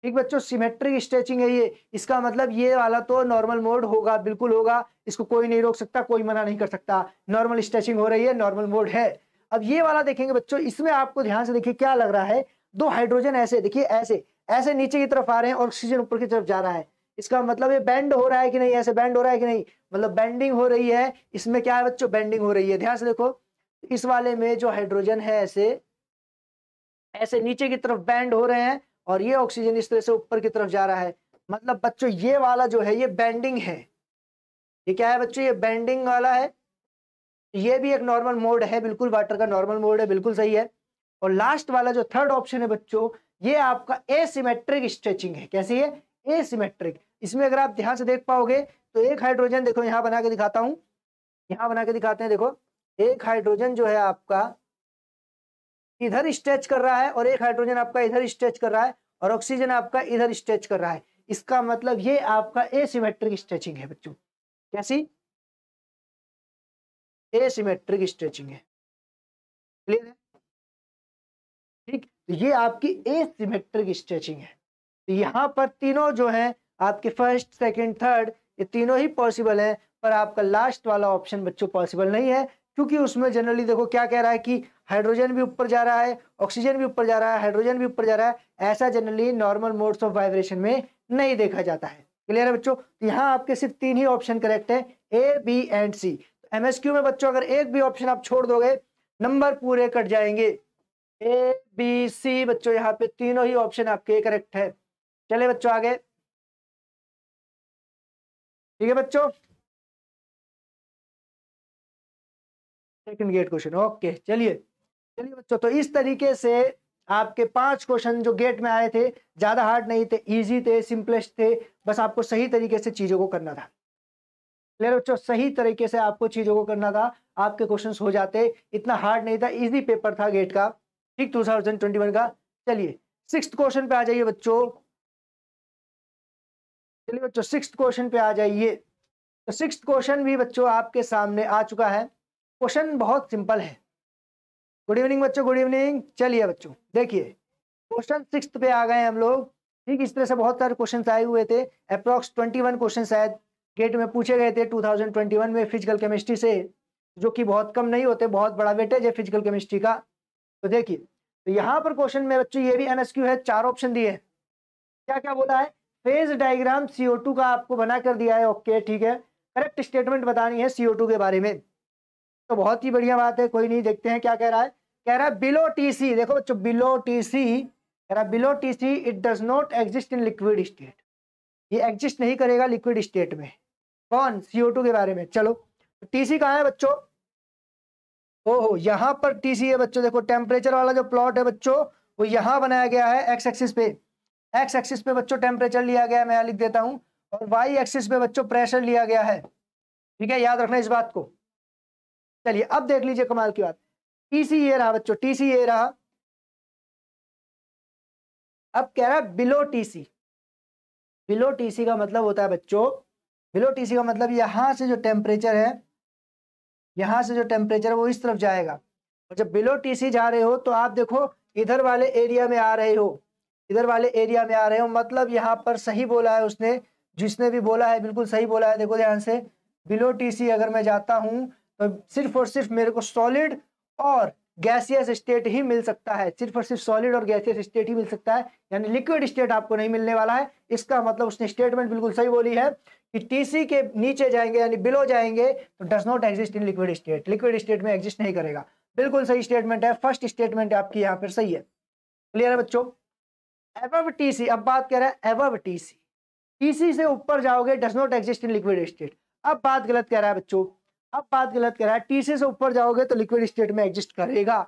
ठीक बच्चों सिमेट्रिक स्ट्रेचिंग है ये इसका मतलब ये वाला तो नॉर्मल मोड होगा बिल्कुल होगा इसको कोई नहीं रोक सकता कोई मना नहीं कर सकता नॉर्मल स्ट्रेचिंग हो रही है नॉर्मल मोड है अब ये वाला देखेंगे बच्चों इसमें आपको ध्यान से देखिए क्या लग रहा है दो हाइड्रोजन ऐसे देखिए ऐसे ऐसे नीचे की तरफ आ रहे हैं और ऑक्सीजन ऊपर की तरफ जा रहा है इसका मतलब ये बैंड हो रहा है कि नहीं ऐसे बैंड हो रहा है कि नहीं मतलब बैंडिंग हो रही है इसमें क्या है बच्चों बैंडिंग हो रही है ध्यान से देखो इस वाले में जो हाइड्रोजन है ऐसे ऐसे नीचे की तरफ बैंड हो रहे हैं और ये ऑक्सीजन इस तरह से ऊपर की तरफ जा रहा है मतलब बच्चों ये वाला जो है ये बैंडिंग है ये क्या है बच्चों ये बैंडिंग वाला है ये भी एक नॉर्मल मोड है बिल्कुल वाटर का नॉर्मल मोड है बिल्कुल सही है और लास्ट वाला जो थर्ड ऑप्शन है बच्चों ये आपका एसिमेट्रिक स्ट्रेचिंग है कैसी है एसिमेट्रिक इसमें अगर आप ध्यान से देख पाओगे तो एक हाइड्रोजन देखो यहाँ बना के दिखाता हूँ यहाँ बना के दिखाते हैं देखो एक हाइड्रोजन जो है आपका इधर स्ट्रेच कर रहा है और एक हाइड्रोजन आपका इधर स्ट्रेच कर रहा है और ऑक्सीजन आपका इधर स्ट्रेच कर रहा है इसका मतलब ये आपका एसिमेट्रिक स्ट्रेचिंग है बच्चों कैसी एसिमेट्रिक स्ट्रेचिंग है क्लियर है ठीक तो ये आपकी एसिमेट्रिक स्ट्रेचिंग है तो यहां पर तीनों जो है आपके फर्स्ट सेकंड थर्ड ये तीनों ही पॉसिबल हैं पर आपका लास्ट वाला ऑप्शन बच्चों पॉसिबल नहीं है क्योंकि उसमें जनरली देखो क्या कह रहा है कि हाइड्रोजन भी ऊपर जा रहा है ऑक्सीजन भी ऊपर जा रहा है हाइड्रोजन भी ऊपर जा रहा है ऐसा generally normal modes of vibration में नहीं देखा जाता है क्लियर है बच्चों तो यहाँ आपके सिर्फ तीन ही ऑप्शन करेक्ट है A B and C Q में बच्चों अगर एक भी ऑप्शन आप छोड़ दोगे नंबर पूरे कट जाएंगे ए बी सी बच्चों यहाँ पे तीनों ही ऑप्शन आपके करेक्ट है चले बच्चों आगे ठीक है बच्चों सेकंड गेट क्वेश्चन ओके चलिए चलिए बच्चों तो इस तरीके से आपके पांच क्वेश्चन जो गेट में आए थे ज्यादा हार्ड नहीं थे इजी थे सिंपलेस्ट थे बस आपको सही तरीके से चीजों को करना था क्लियर बच्चों सही तरीके से आपको चीजों को करना था आपके क्वेश्चन हो जाते इतना हार्ड नहीं था इजी पेपर था गेट का ठीक टू का चलिए सिक्स क्वेश्चन पे आ जाइए बच्चों चलिए बच्चों सिक्स क्वेश्चन पे आ जाइए तो सिक्स क्वेश्चन भी बच्चों आपके सामने आ चुका है क्वेश्चन बहुत सिंपल है गुड इवनिंग बच्चों गुड इवनिंग चलिए बच्चों देखिए क्वेश्चन सिक्स पे आ गए हम लोग ठीक इस तरह से बहुत सारे क्वेश्चन आए हुए थे अप्रॉक्स ट्वेंटी वन क्वेश्चन शायद गेट में पूछे गए थे टू थाउजेंड ट्वेंटी वन में फिजिकल केमिस्ट्री से जो कि बहुत कम नहीं होते बहुत बड़ा वेटेज है फिजिकल केमिस्ट्री का तो देखिए तो यहाँ पर क्वेश्चन में बच्चों ये भी एन है चार ऑप्शन दिए हैं क्या क्या बोला है फेज डायग्राम CO2 का आपको बना कर दिया है ओके ठीक है करेक्ट स्टेटमेंट बतानी है CO2 के बारे में तो बहुत ही बढ़िया बात है कोई नहीं देखते हैं क्या कह रहा है कह रहा है बिलो सी देखो बच्चों बिलो टीसी कह रहा है below TC it does not exist in liquid state ये एग्जिस्ट नहीं करेगा लिक्विड स्टेट में कौन CO2 के बारे में चलो सी कहाँ है बच्चों ओहो यहाँ पर सी है बच्चों देखो टेम्परेचर वाला जो प्लॉट है बच्चों वो यहाँ बनाया गया है एक्स एक्सिस पे एक्स एक्सिस पे बच्चों टेम्परेचर लिया गया मैं लिख देता हूँ और वाई एक्सिस पे बच्चों प्रेशर लिया गया है ठीक है याद रखना इस बात को चलिए अब देख लीजिए कमाल की बात टीसी ये रहा बच्चों टीसी ये रहा अब कह रहा है बिलो टीसी बिलो टीसी का मतलब होता है बच्चों बिलो टीसी का मतलब यहाँ से जो टेम्परेचर है यहाँ से जो टेम्परेचर है वो इस तरफ जाएगा और जब बिलो टीसी जा रहे हो तो आप देखो इधर वाले एरिया में आ रहे हो इधर वाले एरिया में आ रहे हो मतलब यहाँ पर सही बोला है उसने जिसने भी बोला है बिल्कुल सही बोला है देखो ध्यान से बिलो टीसी अगर मैं जाता हूँ तो सिर्फ और सिर्फ मेरे को सॉलिड और गैसियस स्टेट ही मिल सकता है सिर्फ और सिर्फ सॉलिड और गैसियस स्टेट ही मिल सकता है यानी लिक्विड स्टेट आपको नहीं मिलने वाला है इसका मतलब उसने स्टेटमेंट बिल्कुल सही बोली है कि टीसी के नीचे जाएंगे यानी बिलो जाएंगे तो does not exist in liquid state liquid state में एग्जिस्ट नहीं करेगा बिल्कुल सही स्टेटमेंट है फर्स्ट स्टेटमेंट आपकी यहाँ पर सही है क्लियर है बच्चों एवव टीसी अब बात कह रहे हैं एवव टीसी टीसी से ऊपर जाओगे does not exist in liquid state अब बात गलत कह रहा है बच्चों अब बात गलत कह रहा है टीसी से ऊपर जाओगे तो लिक्विड स्टेट में एग्जिस्ट करेगा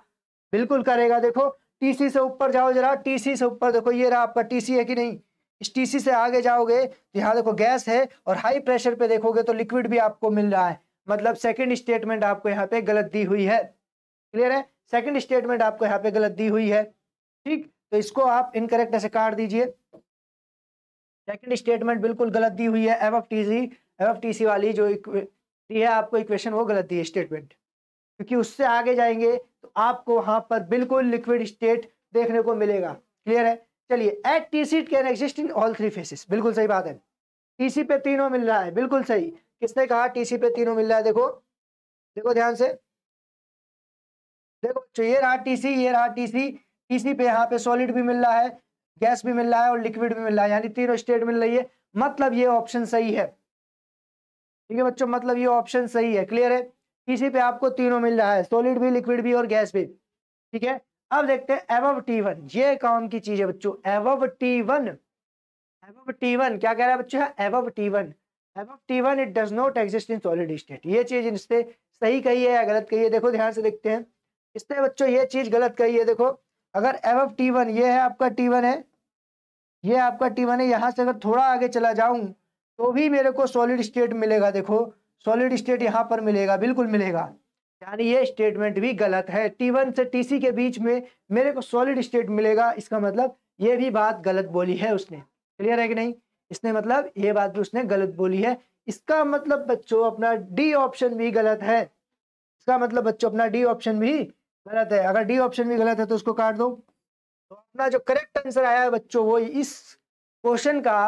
बिल्कुल करेगा देखो टीसी से ऊपर जाओ जरा टीसी से ऊपर देखो ये रहा आपका टीसी है कि नहीं इस टीसी से आगे जाओगे तो यहाँ देखो गैस है और हाई प्रेशर पे देखोगे तो लिक्विड भी आपको मिल रहा है मतलब सेकंड स्टेटमेंट आपको यहाँ पे गलत दी हुई है क्लियर है सेकंड स्टेटमेंट आपको यहाँ पे गलत दी हुई है ठीक तो इसको आप इनकरेक्ट ऐसे काट दीजिए सेकंड स्टेटमेंट बिल्कुल गलत दी हुई है F F T C F F T C वाली जो दी है आपको इक्वेशन वो गलत दी है स्टेटमेंट क्योंकि उससे आगे जाएंगे तो आपको वहां पर बिल्कुल लिक्विड स्टेट देखने को मिलेगा क्लियर है चलिए at T C can exist in all three phases बिल्कुल सही बात है टी सी पे तीनों मिल रहा है बिल्कुल सही किसने कहा टी सी पे तीनों मिल रहा है देखो देखो ध्यान से देखो तो ये रहा टी सी ये रहा टी सी इसी पे यहाँ पे सॉलिड भी मिल रहा है गैस भी मिल रहा है और लिक्विड भी मिल रहा है यानी तीनों स्टेट मिल रही है मतलब ये ऑप्शन सही है ठीक है बच्चों मतलब ये ऑप्शन सही है क्लियर है इसी पे आपको तीनों मिल रहा है सॉलिड भी लिक्विड भी और गैस भी ठीक है अब देखते हैं एवव टी वन ये काम की चीज है बच्चों above T one above T one क्या कह रहा है बच्चों above T one above T one it does not exist in solid state ये चीज इससे सही कही है या गलत कही है देखो ध्यान से देखते हैं इससे बच्चों ये चीज गलत कही है देखो अगर एफ एफ टी वन ये है आपका टी वन है ये आपका टी वन है यहाँ से अगर थोड़ा आगे चला जाऊँ तो भी मेरे को सॉलिड स्टेट मिलेगा देखो सॉलिड स्टेट यहाँ पर मिलेगा बिल्कुल मिलेगा यानी ये स्टेटमेंट भी गलत है टी वन से टी सी के बीच में मेरे को सॉलिड स्टेट मिलेगा इसका मतलब ये भी बात गलत बोली है उसने क्लियर है कि नहीं इसने मतलब ये बात भी उसने गलत बोली है इसका मतलब बच्चों अपना डी ऑप्शन भी गलत है इसका मतलब बच्चों अपना डी ऑप्शन भी गलत है अगर डी ऑप्शन भी गलत है तो उसको काट दो तो अपना जो करेक्ट आंसर आया है बच्चों वो इस क्वेश्चन का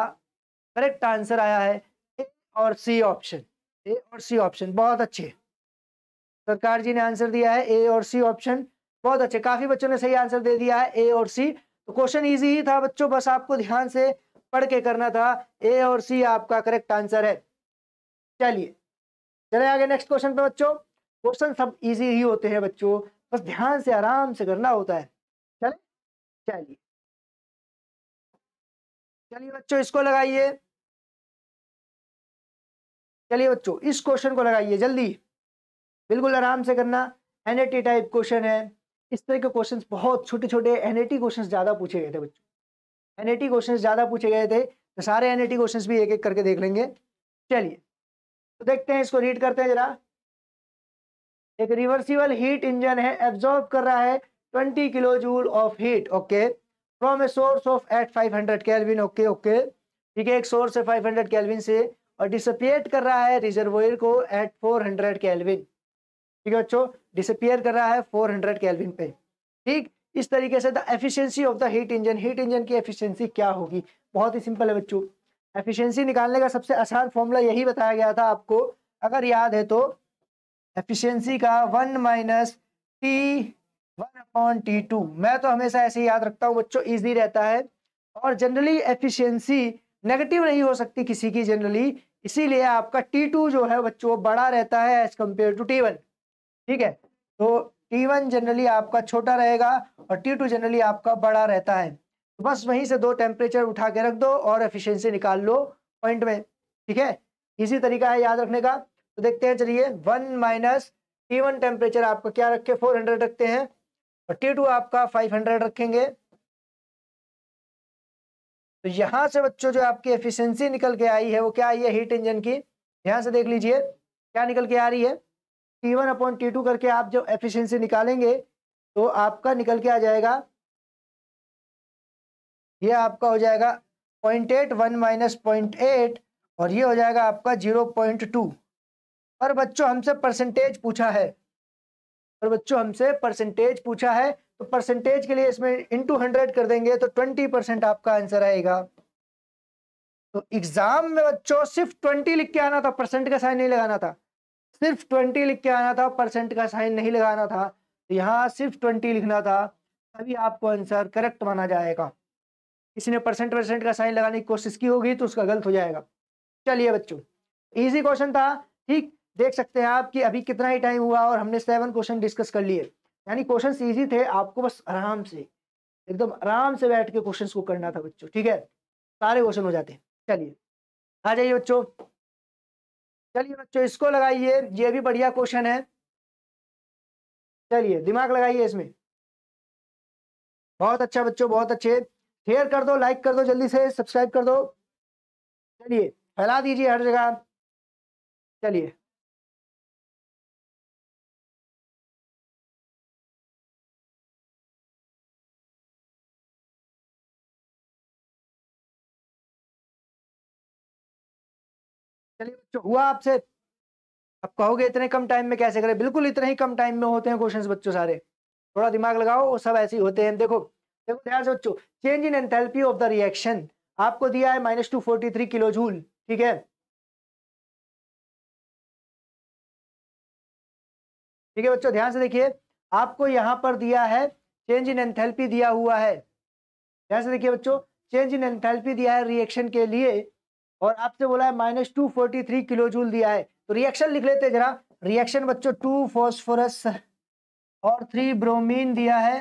करेक्ट आंसर आया है ए और सी ऑप्शन ए और सी ऑप्शन बहुत अच्छे सरकार जी ने आंसर दिया है ए और सी ऑप्शन बहुत अच्छे काफी बच्चों ने सही आंसर दे दिया है ए और सी तो क्वेश्चन ईजी ही था बच्चों बस आपको ध्यान से पढ़ के करना था ए और सी आपका करेक्ट आंसर है चलिए चले आगे नेक्स्ट क्वेश्चन पे बच्चों क्वेश्चन सब इजी ही होते हैं बच्चों बस ध्यान से आराम से करना होता है चले चलिए चलिए बच्चों इसको लगाइए चलिए बच्चों इस क्वेश्चन को लगाइए जल्दी बिल्कुल आराम से करना एन टाइप क्वेश्चन है इस तरह के क्वेश्चन बहुत छोटे छोटे एनएटी क्वेश्चन ज़्यादा पूछे गए थे बच्चों एनएटी क्वेश्चन ज़्यादा पूछे गए थे तो सारे एनएटी क्वेश्चन भी एक एक करके देख लेंगे चलिए तो देखते हैं इसको रीड करते हैं जरा एक रिवर्सिबल हीट इंजन है एब्जॉर्ब कर रहा है 20 kilo joule of heat okay from a source of at 500 kelvin okay okay ठीक है एक सोर्स है 500 कैलविन से और डिसअपियर कर रहा है रिजर्वोयर को एट 400 कैलविन ठीक है बच्चों डिसअपियर कर रहा है 400 कैलविन पे ठीक इस तरीके से the efficiency of the heat engine heat engine की एफिशिएंसी क्या होगी बहुत ही सिंपल है बच्चों एफिशिएंसी निकालने का सबसे आसान फॉर्मूला यही बताया गया था आपको अगर याद है तो एफिशिएंसी का one minus T one upon T two मैं तो हमेशा ऐसे ही याद रखता हूँ बच्चों ईजी रहता है और जनरली एफिशिएंसी नेगेटिव नहीं हो सकती किसी की जनरली इसीलिए आपका टी टू जो है बच्चों वो बड़ा रहता है as compare to T one ठीक है तो टी वन जनरली आपका छोटा रहेगा और टी टू जनरली आपका बड़ा रहता है तो बस वहीं से दो टेम्परेचर उठा के रख दो और एफिशियंसी निकाल लो पॉइंट में ठीक है इसी तरीका है याद रखने का तो देखते हैं चलिए one minus T one temperature आपका क्या रखे फोर हंड्रेड रखते हैं और टी टू आपका फाइव हंड्रेड रखेंगे तो यहां से बच्चों जो आपकी एफिशिएंसी निकल के आई है वो क्या आई है हीट इंजन की यहां से देख लीजिए क्या निकल के आ रही है T one upon T two करके आप जो एफिशिएंसी निकालेंगे तो आपका निकल के आ जाएगा ये आपका हो जाएगा point eight one minus point eight और ये हो जाएगा आपका जीरो पॉइंट टू और बच्चों हमसे परसेंटेज पूछा है और बच्चों हमसे परसेंटेज पूछा है तो परसेंटेज के लिए इसमें इंटू हंड्रेड कर देंगे तो ट्वेंटी परसेंट आपका आंसर आएगा तो एग्जाम में बच्चों सिर्फ ट्वेंटी लिख के आना था परसेंट का साइन नहीं लगाना था सिर्फ ट्वेंटी लिख के आना था परसेंट का साइन नहीं लगाना था तो यहाँ सिर्फ ट्वेंटी लिखना था तभी आपको आंसर करेक्ट माना जाएगा किसी ने परसेंट परसेंट का साइन लगाने की कोशिश की होगी तो उसका गलत हो जाएगा चलिए बच्चों इजी क्वेश्चन था ठीक देख सकते हैं आप कि अभी कितना ही टाइम हुआ और हमने सेवन क्वेश्चन डिस्कस कर लिए यानी क्वेश्चन ईजी थे आपको बस आराम से एकदम आराम से बैठ के क्वेश्चन को करना था बच्चों ठीक है सारे क्वेश्चन हो जाते हैं चलिए आ जाइए बच्चों चलिए बच्चों इसको लगाइए ये भी बढ़िया क्वेश्चन है चलिए दिमाग लगाइए इसमें बहुत अच्छा बच्चों बहुत अच्छे शेयर कर दो लाइक कर दो जल्दी से सब्सक्राइब कर दो चलिए फैला दीजिए हर जगह चलिए जो तो हुआ आपसे आप कहोगे इतने कम टाइम में कैसे करें बिल्कुल इतने ही कम टाइम में होते हैं क्वेश्चंस बच्चों सारे थोड़ा दिमाग लगाओ वो सब ऐसे ही होते हैं देखो देखो ध्यान से बच्चों change in enthalpy of the reaction आपको दिया है minus two forty three kilo joule ठीक है ठीक है बच्चों ध्यान से देखिए आपको यहाँ पर दिया है चेंज इन एंथैल्पी दिया हुआ है ध्यान से देखिए बच्चों चेंज इन एंथैल्पी दिया है रिएक्शन के लिए और आपसे बोला है minus two forty three kilo joule दिया है तो रिएक्शन लिख लेते हैं जरा रिएक्शन बच्चों टू फॉस्फोरस और थ्री ब्रोमीन दिया है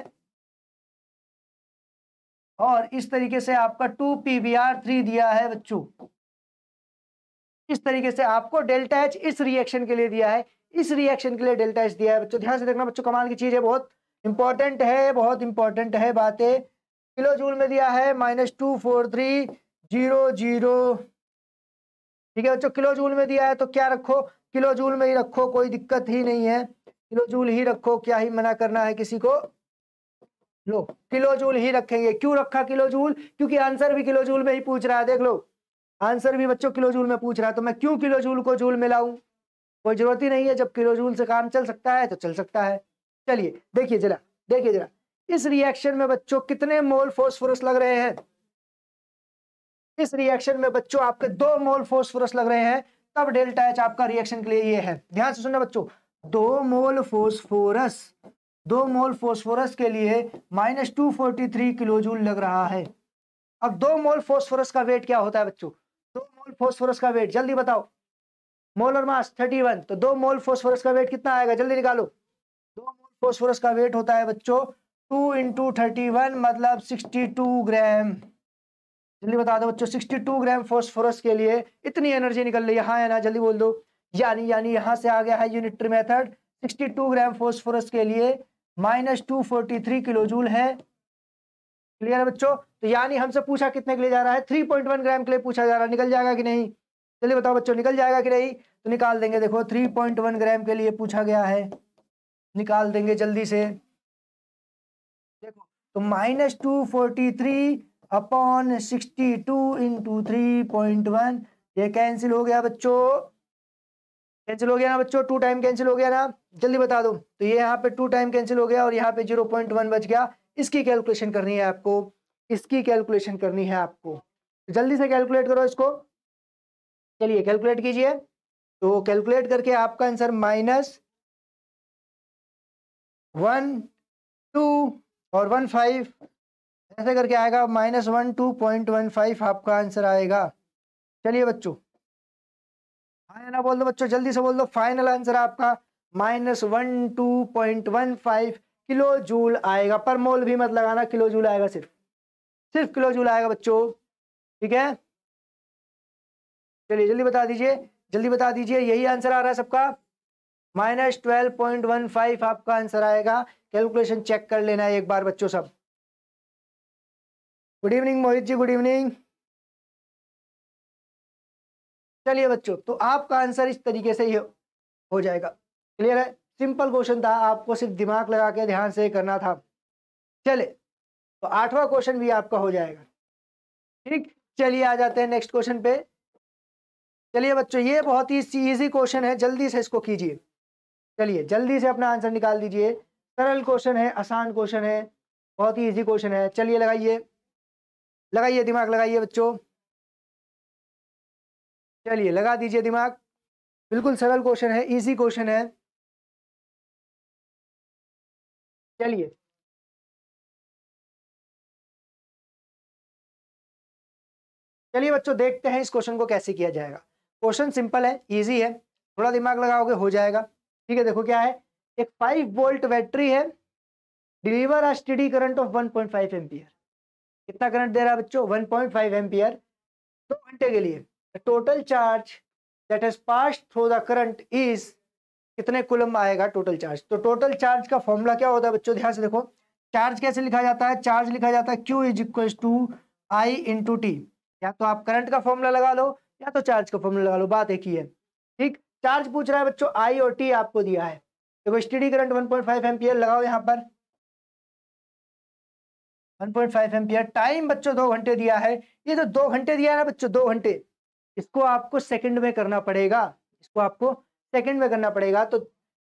और इस तरीके से आपका two P B R three दिया है बच्चों इस तरीके से आपको डेल्टा एच इस रिएक्शन के लिए दिया है इस रिएक्शन के लिए डेल्टा एच दिया है बच्चों ध्यान से देखना बच्चों कमाल की चीज़ है बहुत इंपॉर्टेंट है बहुत इंपॉर्टेंट है बातें किलो जूल में दिया है minus two four three zero zero ठीक है बच्चों किलो जूल में दिया है तो क्या रखो किलो जूल में ही रखो कोई दिक्कत ही नहीं है किलो जूल ही रखो क्या ही मना करना है किसी को लो किलो जूल ही रखेंगे क्यों रखा किलो जूल क्योंकि आंसर भी किलो जूल में ही पूछ रहा है देख लो आंसर भी बच्चों किलो जूल में पूछ रहा है तो मैं क्यों किलो जूल को जूल में लाऊं कोई जरूरत ही नहीं है जब किलो जूल से काम चल सकता है तो चल सकता है चलिए देखिए जरा देखिए जरा इस रिएक्शन में बच्चों कितने मोल फोस्फोरस लग रहे हैं इस रिएक्शन में बच्चों आपके दो मोल फोस्फोरस लग रहे हैं तब डेल्टा एच आपका रिएक्शन के लिए ये है ध्यान से सुनना बच्चों दो मोल फोस्फोरस दो मोल फोस्फोरस के लिए minus two forty three kilojoule लग रहा है अब दो मोल फोस्फोरस का वेट क्या होता है बच्चों दो मोल फोस्फोरस का वेट जल्दी बताओ मोलर मास थर्टी वन तो दो मोल फोस्फोरस का वेट कितना आएगा जल्दी निकालो दो मोल फोस्फोरस का वेट होता है बच्चों टू इंटू थर्टी वन मतलब सिक्सटी टू ग्राम जल्दी बता दो बच्चों 62 ग्राम फॉस्फोरस के लिए इतनी एनर्जी निकल रही है हाँ ना जल्दी बोल दो यानी यानी यहाँ से आ गया है यूनिटरी मेथड 62 ग्राम फॉस्फोरस के लिए माइनस टू किलो जूल है क्लियर है बच्चों तो यानी हमसे पूछा कितने के लिए जा रहा है वन ग्राम के लिए पूछा जा रहा है निकल जाएगा कि नहीं चलिए बताओ बच्चों निकल जाएगा कि नहीं तो निकाल देंगे देखो 3.1 ग्राम के लिए पूछा गया है निकाल देंगे जल्दी से देखो तो minus two forty three upon sixty two into three point one ये कैंसिल हो गया बच्चों कैंसिल हो गया ना बच्चों टू टाइम कैंसिल हो गया ना जल्दी बता दो तो ये यहाँ पे टू टाइम कैंसिल हो गया और यहाँ पे जीरो पॉइंट वन बच गया इसकी कैलकुलेशन करनी है आपको इसकी कैलकुलेशन करनी है आपको जल्दी से कैलकुलेट करो इसको चलिए कैलकुलेट कीजिए तो कैलकुलेट करके आपका आंसर माइनस वन टू और वन फाइव ऐसे करके आएगा minus one two point one five आपका आंसर आएगा चलिए बच्चों हाँ ना बोल दो बच्चों जल्दी से बोल दो फाइनल आंसर आपका minus one two point one five kilo joule आएगा पर मोल भी मत लगाना किलो जूल आएगा सिर्फ सिर्फ किलो जूल आएगा बच्चों ठीक है चलिए जल्दी बता दीजिए जल्दी बता दीजिए यही आंसर आ रहा है सबका minus twelve point one five आपका आंसर आएगा कैलकुलेशन चेक कर लेना है एक बार बच्चों सब good evening Mohit ji good evening चलिए बच्चों तो आपका आंसर इस तरीके से ही हो जाएगा क्लियर है सिंपल क्वेश्चन था आपको सिर्फ दिमाग लगा के ध्यान से करना था चले तो आठवां क्वेश्चन भी आपका हो जाएगा ठीक चलिए आ जाते हैं नेक्स्ट क्वेश्चन पे चलिए बच्चों ये बहुत ही इजी क्वेश्चन है जल्दी से इसको कीजिए चलिए जल्दी से अपना आंसर निकाल दीजिए सरल क्वेश्चन है आसान क्वेश्चन है बहुत ही इजी क्वेश्चन है चलिए लगाइए लगाइए दिमाग लगाइए बच्चों चलिए लगा दीजिए दिमाग बिल्कुल सरल क्वेश्चन है इजी क्वेश्चन है चलिए चलिए बच्चों देखते हैं इस क्वेश्चन को कैसे किया जाएगा क्वेश्चन सिंपल है इजी है थोड़ा दिमाग लगाओगे हो जाएगा ठीक है देखो क्या है एक 5 वोल्ट बैटरी है deliver a steady current of 1.5 ampere कितना करंट दे रहा है बच्चों 1.5 पॉइंट एम्पियर दो घंटे के लिए total charge that is pass through the current is कितने कुलम आएगा टोटल चार्ज तो टोटल चार्ज का फॉर्मूला क्या होता है बच्चों ध्यान से देखो चार्ज कैसे लिखा जाता है चार्ज लिखा जाता है Q is equal to I into T या तो आप करंट का फॉर्मूला लगा लो या तो चार्ज का फॉर्मूला लगा लो बात एक ही है ठीक चार्ज पूछ रहा है बच्चों आई और टी आपको दिया है देखो स्टडी करंट 1.5 एम्पियर लगाओ यहाँ पर 1.5 पॉइंट फाइव एम्पियर टाइम बच्चों दो घंटे दिया है ये जो दो घंटे दिया है ना बच्चों दो घंटे इसको आपको सेकंड में करना पड़ेगा इसको आपको सेकंड में करना पड़ेगा तो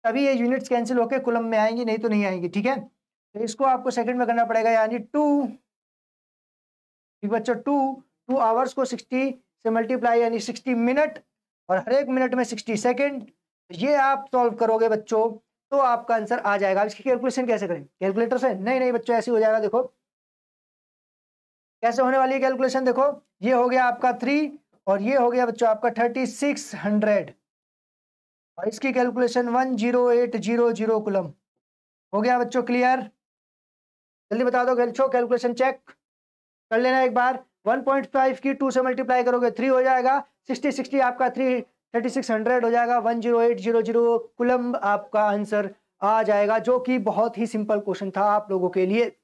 तभी ये यूनिट्स कैंसिल होकर कुलम में आएंगी नहीं तो नहीं आएंगी ठीक है तो इसको आपको सेकंड में करना पड़ेगा यानी टू बच्चों टू टू आवर्स को सिक्सटी से मल्टीप्लाई यानी सिक्सटी मिनट और हर एक मिनट में सिक्सटी सेकेंड तो ये आप सॉल्व करोगे बच्चों तो आपका आंसर आ जाएगा इसकी कैलकुलेशन कैसे करें कैलकुलेटर से नहीं नहीं बच्चों ऐसे हो जाएगा देखो कैसे होने वाली है कैलकुलेशन देखो ये हो गया आपका थ्री और ये हो गया बच्चों आपका थर्टी सिक्स हंड्रेड और इसकी calculation one zero eight zero zero coulomb हो गया बच्चों क्लियर जल्दी बता दो गलछो कैलकुलेशन चेक कर लेना एक बार वन पॉइंट फाइव की टू से मल्टीप्लाई करोगे थ्री हो जाएगा सिक्सटी सिक्सटी आपका थ्री थर्टी सिक्स हंड्रेड हो जाएगा वन जीरो कुलम आपका आंसर आ जाएगा जो कि बहुत ही सिंपल क्वेश्चन था आप लोगों के लिए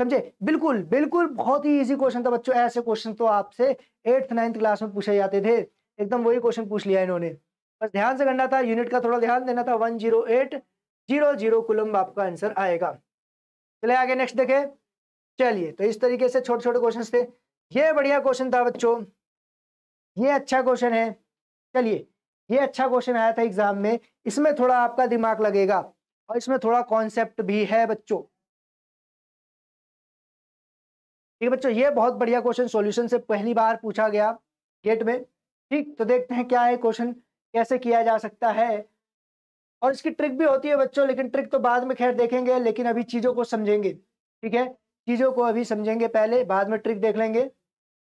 समझे बिल्कुल बिल्कुल बहुत ही इजी क्वेश्चन था बच्चों ऐसे क्वेश्चन तो आपसे एट्थ नाइन्थ क्लास में पूछे जाते थे एकदम वही क्वेश्चन पूछ लिया इन्होंने बस ध्यान से करना था यूनिट का थोड़ा ध्यान देना था one zero eight zero zero coulomb आपका आंसर आएगा चले आगे नेक्स्ट देखे चलिए तो इस तरीके से छोटे छोटे क्वेश्चन थे ये बढ़िया क्वेश्चन था बच्चों ये अच्छा क्वेश्चन है चलिए ये अच्छा क्वेश्चन आया था एग्जाम में इसमें थोड़ा आपका दिमाग लगेगा और इसमें थोड़ा कॉन्सेप्ट भी है बच्चों ठीक है बच्चों ये बहुत बढ़िया क्वेश्चन सॉल्यूशन से पहली बार पूछा गया गेट में ठीक तो देखते हैं क्या है क्वेश्चन कैसे किया जा सकता है और इसकी ट्रिक भी होती है बच्चों लेकिन ट्रिक तो बाद में खैर देखेंगे लेकिन अभी चीज़ों को समझेंगे ठीक है चीज़ों को अभी समझेंगे पहले बाद में ट्रिक देख लेंगे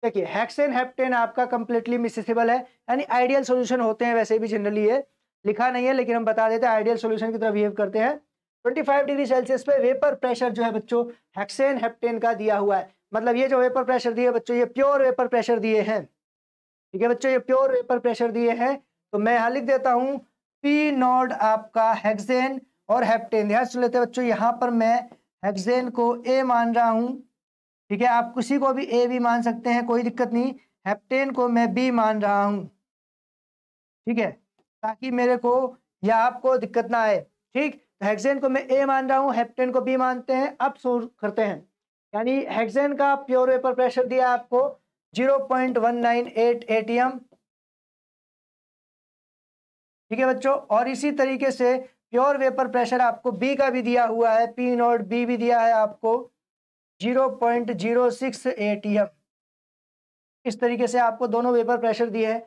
देखिए हैक्सेन हैप्टेन आपका कंप्लीटली मिसिसिबल है यानी आइडियल सोल्यूशन होते हैं वैसे भी जनरली ये लिखा नहीं है लेकिन हम बता देते हैं आइडियल सोल्यूशन की तरफ बिहेव करते हैं 25 डिग्री सेल्सियस पे वेपर प्रेशर जो है बच्चों हेक्सेन हेप्टेन का दिया हुआ है मतलब ये जो वेपर प्रेशर दिए बच्चों ये प्योर वेपर प्रेशर दिए हैं ठीक है बच्चों ये प्योर वेपर प्रेशर दिए हैं तो मैं यहाँ लिख देता हूँ पी नॉड आपका हेक्सेन और हेप्टेन ध्यान सुन लेते हैं बच्चों यहाँ पर मैं हेक्सेन को ए मान रहा हूँ ठीक है आप किसी को भी ए भी मान सकते हैं कोई दिक्कत नहीं हेप्टेन को मैं बी मान रहा हूँ ठीक है ताकि मेरे को या आपको दिक्कत ना आए ठीक तो हेक्सेन को मैं ए मान रहा हूँ हेप्टेन को बी मानते हैं अब शुरू करते हैं यानी हेक्सेन का प्योर वेपर प्रेशर दिया आपको 0.198 एटीएम ठीक है बच्चों और इसी तरीके से प्योर वेपर प्रेशर आपको बी का भी दिया हुआ है पी नोट बी भी दिया है आपको 0.06 एटीएम इस तरीके से आपको दोनों वेपर प्रेशर दिए हैं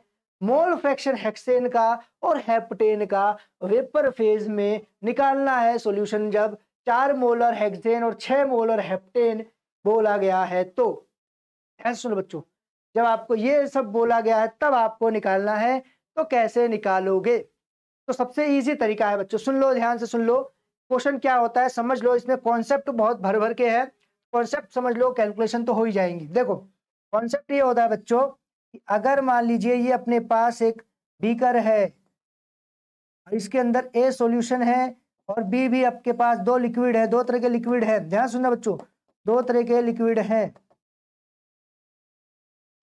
मोल फ्रैक्शन हेक्सेन का और हेप्टेन का वेपर फेज में निकालना है सॉल्यूशन जब चार मोलर हेक्सेन और छह मोलर हेप्टेन बोला गया है तो सुनो बच्चों जब आपको ये सब बोला गया है तब आपको निकालना है तो कैसे निकालोगे तो सबसे इजी तरीका है बच्चों सुन लो ध्यान से सुन लो क्वेश्चन क्या होता है समझ लो इसमें कॉन्सेप्ट बहुत भर भर के है कॉन्सेप्ट समझ लो कैलकुलेशन तो हो ही जाएंगी देखो कॉन्सेप्ट ये होता है बच्चों कि अगर मान लीजिए ये अपने पास एक बीकर है और इसके अंदर ए सॉल्यूशन है और बी भी आपके पास दो लिक्विड है दो तरह के लिक्विड है ध्यान सुनना बच्चों दो तरह के लिक्विड हैं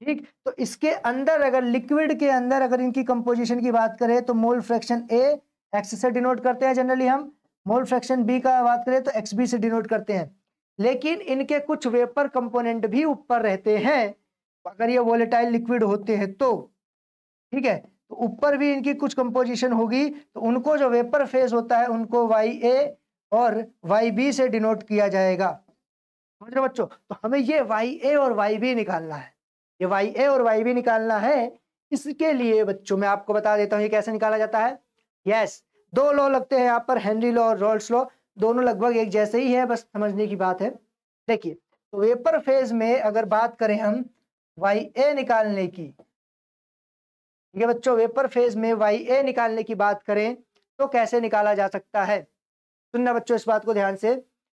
ठीक तो इसके अंदर अगर लिक्विड के अंदर अगर इनकी कंपोजिशन की बात करें तो मोल फ्रैक्शन ए एक्स से डिनोट करते हैं जनरली हम मोल फ्रैक्शन बी का बात करें तो एक्स बी से डिनोट करते हैं लेकिन इनके कुछ वेपर कंपोनेंट भी ऊपर रहते हैं अगर ये वोलेटाइल लिक्विड होते हैं तो ठीक है तो ऊपर भी इनकी कुछ कंपोजिशन होगी तो उनको जो वेपर फेज होता है उनको वाई ए और वाई बी से डिनोट किया जाएगा समझ रहे बच्चों तो हमें ये वाई ए और वाई बी निकालना है ये वाई ए और वाई बी निकालना है इसके लिए बच्चों मैं आपको बता देता हूँ ये कैसे निकाला जाता है यस दो लॉ लगते हैं यहाँ पर हेनरी लॉ और रोल्स लॉ दोनों लगभग एक जैसे ही है बस समझने की बात है देखिए तो वेपर फेज में अगर बात करें हम वाई ए निकालने की ठीक है बच्चों वेपर फेज में वाई ए निकालने की बात करें तो कैसे निकाला जा सकता है सुनना बच्चों इस बात को ध्यान से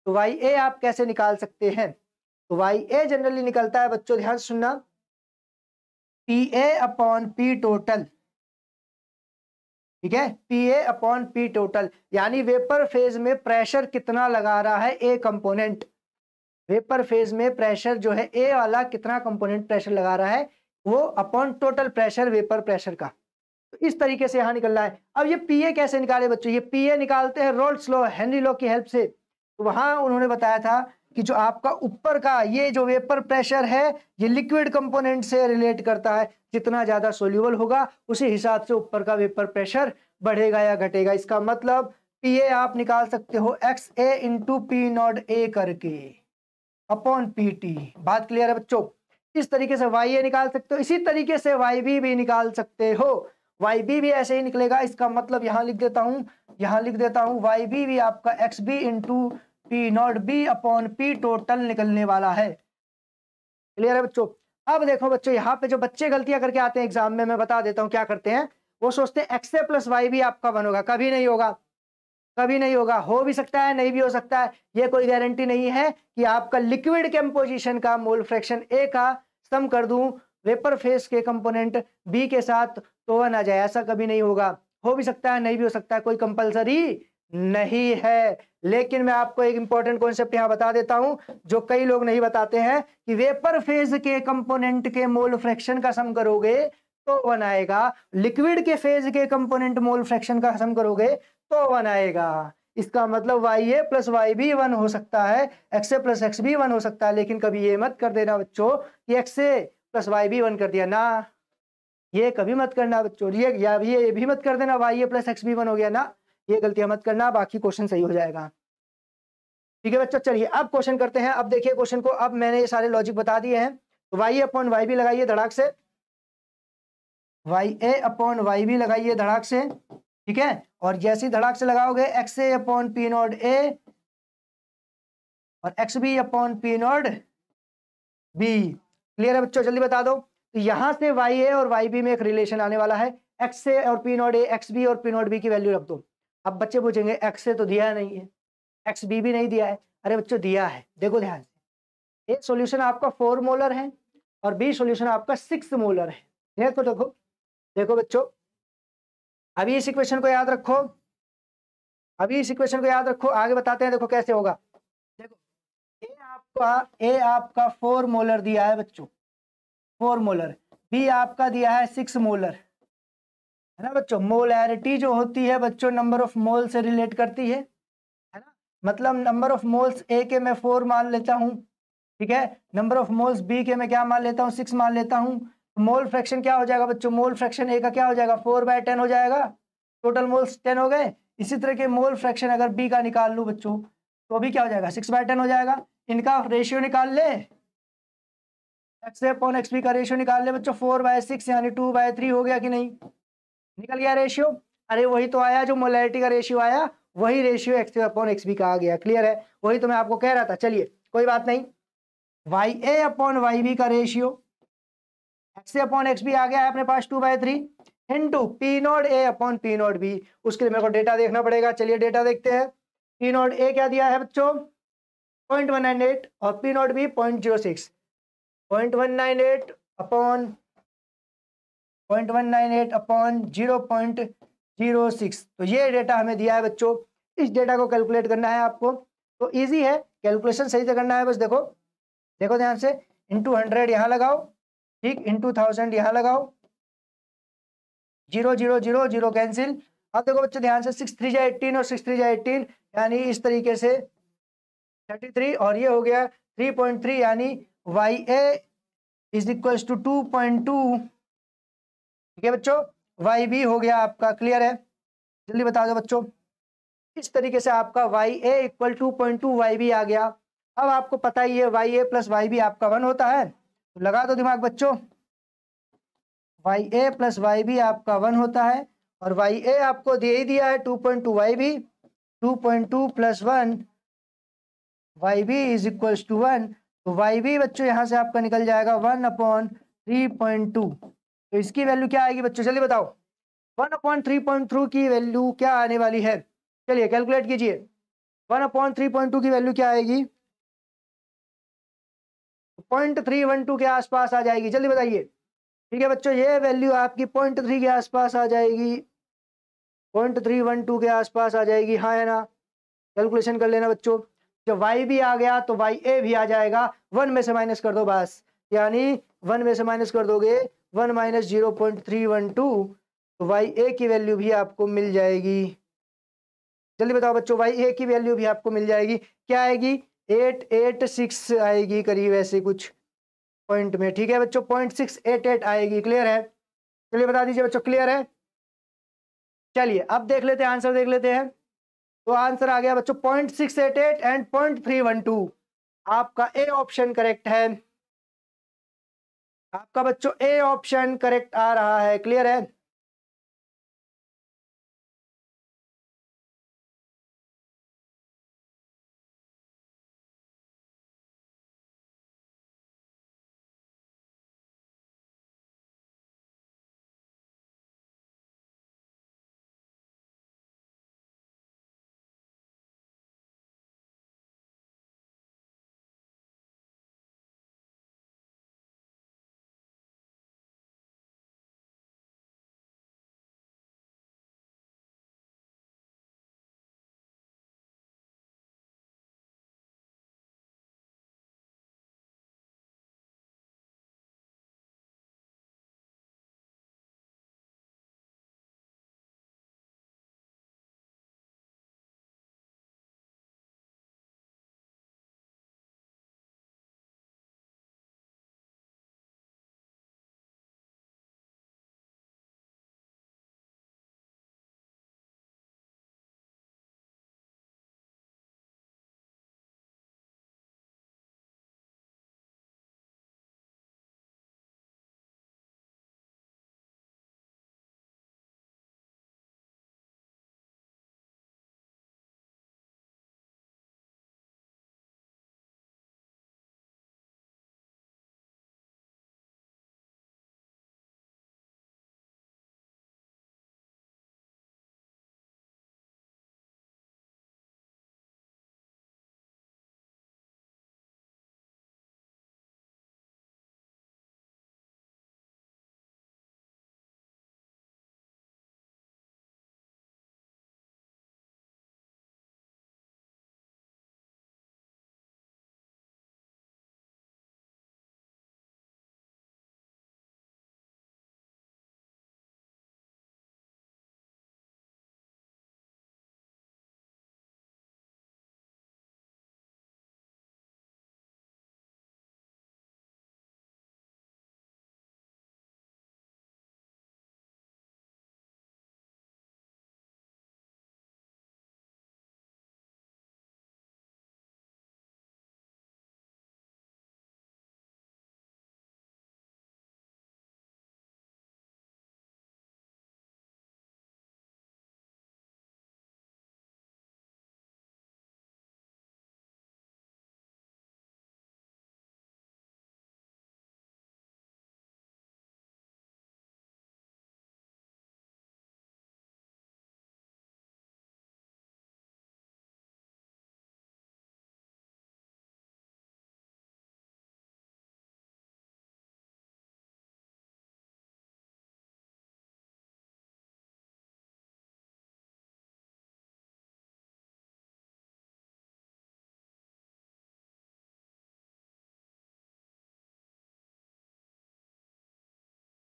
तो वाई ए आप कैसे निकाल सकते हैं तो वाई ए जनरली निकलता है बच्चों ध्यान सुनना P A upon P total ठीक है P A upon P total यानी वेपर फेज में प्रेशर कितना लगा रहा है ए कंपोनेंट वेपर फेज में प्रेशर जो है ए वाला कितना कंपोनेंट प्रेशर लगा रहा है वो upon total pressure vapour pressure का तो इस तरीके से निकल निकलना है अब ये पी ए कैसे निकाले बच्चों ये पी ए निकालते हैं रोल्स लॉ हेनरी लॉ की हेल्प से तो वहां उन्होंने बताया था कि जो आपका ऊपर का ये जो वेपर प्रेशर है ये लिक्विड कंपोनेंट से रिलेट करता है जितना ज़्यादा सोल्यूबल होगा उसी हिसाब से ऊपर का वेपर प्रेशर बढ़ेगा या घटेगा इसका मतलब पी ए आप निकाल सकते हो X A into P naught A करके अपॉन पी टी बात क्लियर है बच्चों इस तरीके से वाई ए निकाल सकते हो इसी तरीके से वाई बी भी निकाल सकते हो वाई बी भी ऐसे ही निकलेगा इसका मतलब यहां लिख देता हूँ यहाँ लिख देता हूँ वाई बी भी आपका X B into P naught B upon P total निकलने वाला है क्लियर है बच्चों अब देखो बच्चों यहाँ पे जो बच्चे गलतियां करके आते हैं एग्जाम में मैं बता देता हूँ क्या करते हैं वो सोचते हैं एक्स ए प्लस वाई भी आपका वन होगा कभी नहीं होगा कभी नहीं होगा हो भी सकता है नहीं भी हो सकता है ये कोई गारंटी नहीं है कि आपका लिक्विड कंपोजिशन का मोल फ्रैक्शन ए का सम कर दू वेपर फेस के कंपोनेंट बी के साथ तो वन आ जाए ऐसा कभी नहीं होगा हो भी सकता है नहीं भी हो सकता है कोई कंपलसरी नहीं है लेकिन मैं आपको एक इंपॉर्टेंट कॉन्सेप्ट यहां बता देता हूं जो कई लोग नहीं बताते हैं कि वेपर फेज के कंपोनेंट के मोल फ्रैक्शन का सम करोगे तो वन आएगा लिक्विड के फेज के कंपोनेंट मोल फ्रैक्शन का सम करोगे तो वन आएगा इसका मतलब Y A plus Y B one हो सकता है X A plus X B one हो सकता है लेकिन कभी ये मत कर देना बच्चों कि X A plus Y B one कर दिया ना ये कभी मत करना बच्चों ये या भी ये भी मत कर देना Y A plus X B one हो गया ना ये गलतियां मत करना बाकी क्वेश्चन सही हो जाएगा ठीक है बच्चों चलिए अब क्वेश्चन करते हैं अब देखिए क्वेश्चन को अब मैंने ये सारे लॉजिक बता दिए हैं तो वाई अपॉन वाई भी लगाइए धड़ाक से वाई ए अपॉन वाई भी लगाइए धड़ाक से ठीक है और जैसे ही धड़ाक से लगाओगे X A upon P naught A और X B upon P naught B clear है बच्चों जल्दी बता दो तो यहां से वाई ए और वाई बी में एक रिलेशन आने वाला है एक्स ए और P naught A X B और पी नॉट बी की वैल्यू रख दो अब बच्चे पूछेंगे एक्स से तो दिया नहीं है एक्स बी भी नहीं दिया है अरे बच्चों दिया है देखो ध्यान से ए सोल्यूशन आपका फोर मोलर है और बी सोल्यूशन आपका सिक्स मोलर है देखो देखो देखो बच्चों अभी इस इक्वेशन को याद रखो अभी इस इक्वेशन को याद रखो आगे बताते हैं देखो कैसे होगा देखो ए आपका ए आपका फोर मोलर दिया है बच्चों फोर मोलर बी आपका दिया है सिक्स मोलर है है ना बच्चों मोलैरिटी जो होती है बच्चों नंबर ऑफ मोल से रिलेट करती है है ना मतलब नंबर ऑफ मोल्स ए के मैं फोर मान लेता हूँ ठीक है नंबर ऑफ मोल्स बी के मैं क्या मान लेता हूँ सिक्स मान लेता हूँ मोल फ्रैक्शन क्या हो जाएगा बच्चों मोल फ्रैक्शन ए का क्या हो जाएगा फोर बाय टेन हो जाएगा टोटल मोल्स टेन हो गए इसी तरह के मोल फ्रैक्शन अगर बी का निकाल लूँ बच्चों तो भी क्या हो जाएगा सिक्स बाय टेन हो जाएगा इनका रेशियो निकाल ले एक्स ए एक्स बी का रेशियो निकाल ले बच्चों फोर बाय सिक्स यानी टू बाय थ्री हो गया कि नहीं निकल गया रेशियो अरे वही तो आया जो मोलैरिटी का रेशियो आया वही ratio X upon X B का आ गया क्लियर है वही तो मैं आपको कह रहा था चलिए कोई बात नहीं Y A upon Y B का ratio X A upon X B आ गया है अपने पास two by three into P naught A upon P naught B उसके लिए मेरे को डेटा देखना पड़ेगा चलिए डेटा देखते हैं पी नॉट ए क्या दिया है बच्चों पॉइंट वन नाइन एट और P naught B point zero six point one nine eight upon point one nine eight upon zero point zero six तो ये डेटा हमें दिया है बच्चों इस डेटा को कैलकुलेट करना है आपको तो ईजी है कैलकुलेशन सही से करना है बस देखो देखो ध्यान से इंटू हंड्रेड यहाँ लगाओ ठीक इंटू थाउजेंड यहाँ लगाओ zero zero zero zero cancel अब देखो बच्चों ध्यान से सिक्स थ्री जा एटीन और सिक्स थ्री जा एटीन यानी इस तरीके से थर्टी थ्री और ये हो गया थ्री पॉइंट थ्री यानी Y A is equals to two point two ठीक है बच्चों वाई बी हो गया आपका क्लियर है जल्दी बता दो बच्चों इस तरीके से आपका Y A equal two point two Y B आ गया अब आपको पता ही है Y A plus Y B आपका वन होता है तो लगा दो दिमाग बच्चों Y A plus Y B आपका वन होता है और वाई ए आपको दे ही दिया है two point two Y B two point two plus one Y B is equals to one तो वाई बी बच्चों यहां से आपका निकल जाएगा one upon three point two तो इसकी वैल्यू क्या आएगी बच्चों चलिए बताओ one upon three point two की वैल्यू क्या आने वाली है चलिए कैलकुलेट कीजिए one upon three point two की वैल्यू क्या आएगी पॉइंट थ्री वन टू के आसपास आ जाएगी जल्दी बताइए ठीक है बच्चों ये वैल्यू आपकी पॉइंट थ्री के आसपास आ जाएगी पॉइंट थ्री वन टू के आसपास आ जाएगी हाँ है ना कैलकुलेशन कर लेना बच्चों जब वाई भी आ गया तो वाई ए भी आ जाएगा वन में से माइनस कर दो बस यानी वन में से माइनस कर दोगे one minus zero point three one two तो वाई ए की वैल्यू भी आपको मिल जाएगी जल्दी बताओ बच्चों वाई ए की वैल्यू भी आपको मिल जाएगी क्या आएगी एट एट सिक्स आएगी करीब ऐसे कुछ पॉइंट में ठीक है बच्चों पॉइंट सिक्स एट एट आएगी क्लियर है चलिए बता दीजिए बच्चों क्लियर है चलिए अब देख लेते हैं आंसर देख लेते हैं तो आंसर आ गया बच्चों point six eight eight and point three one two आपका ए ऑप्शन करेक्ट है आपका बच्चों ए ऑप्शन करेक्ट आ रहा है क्लियर है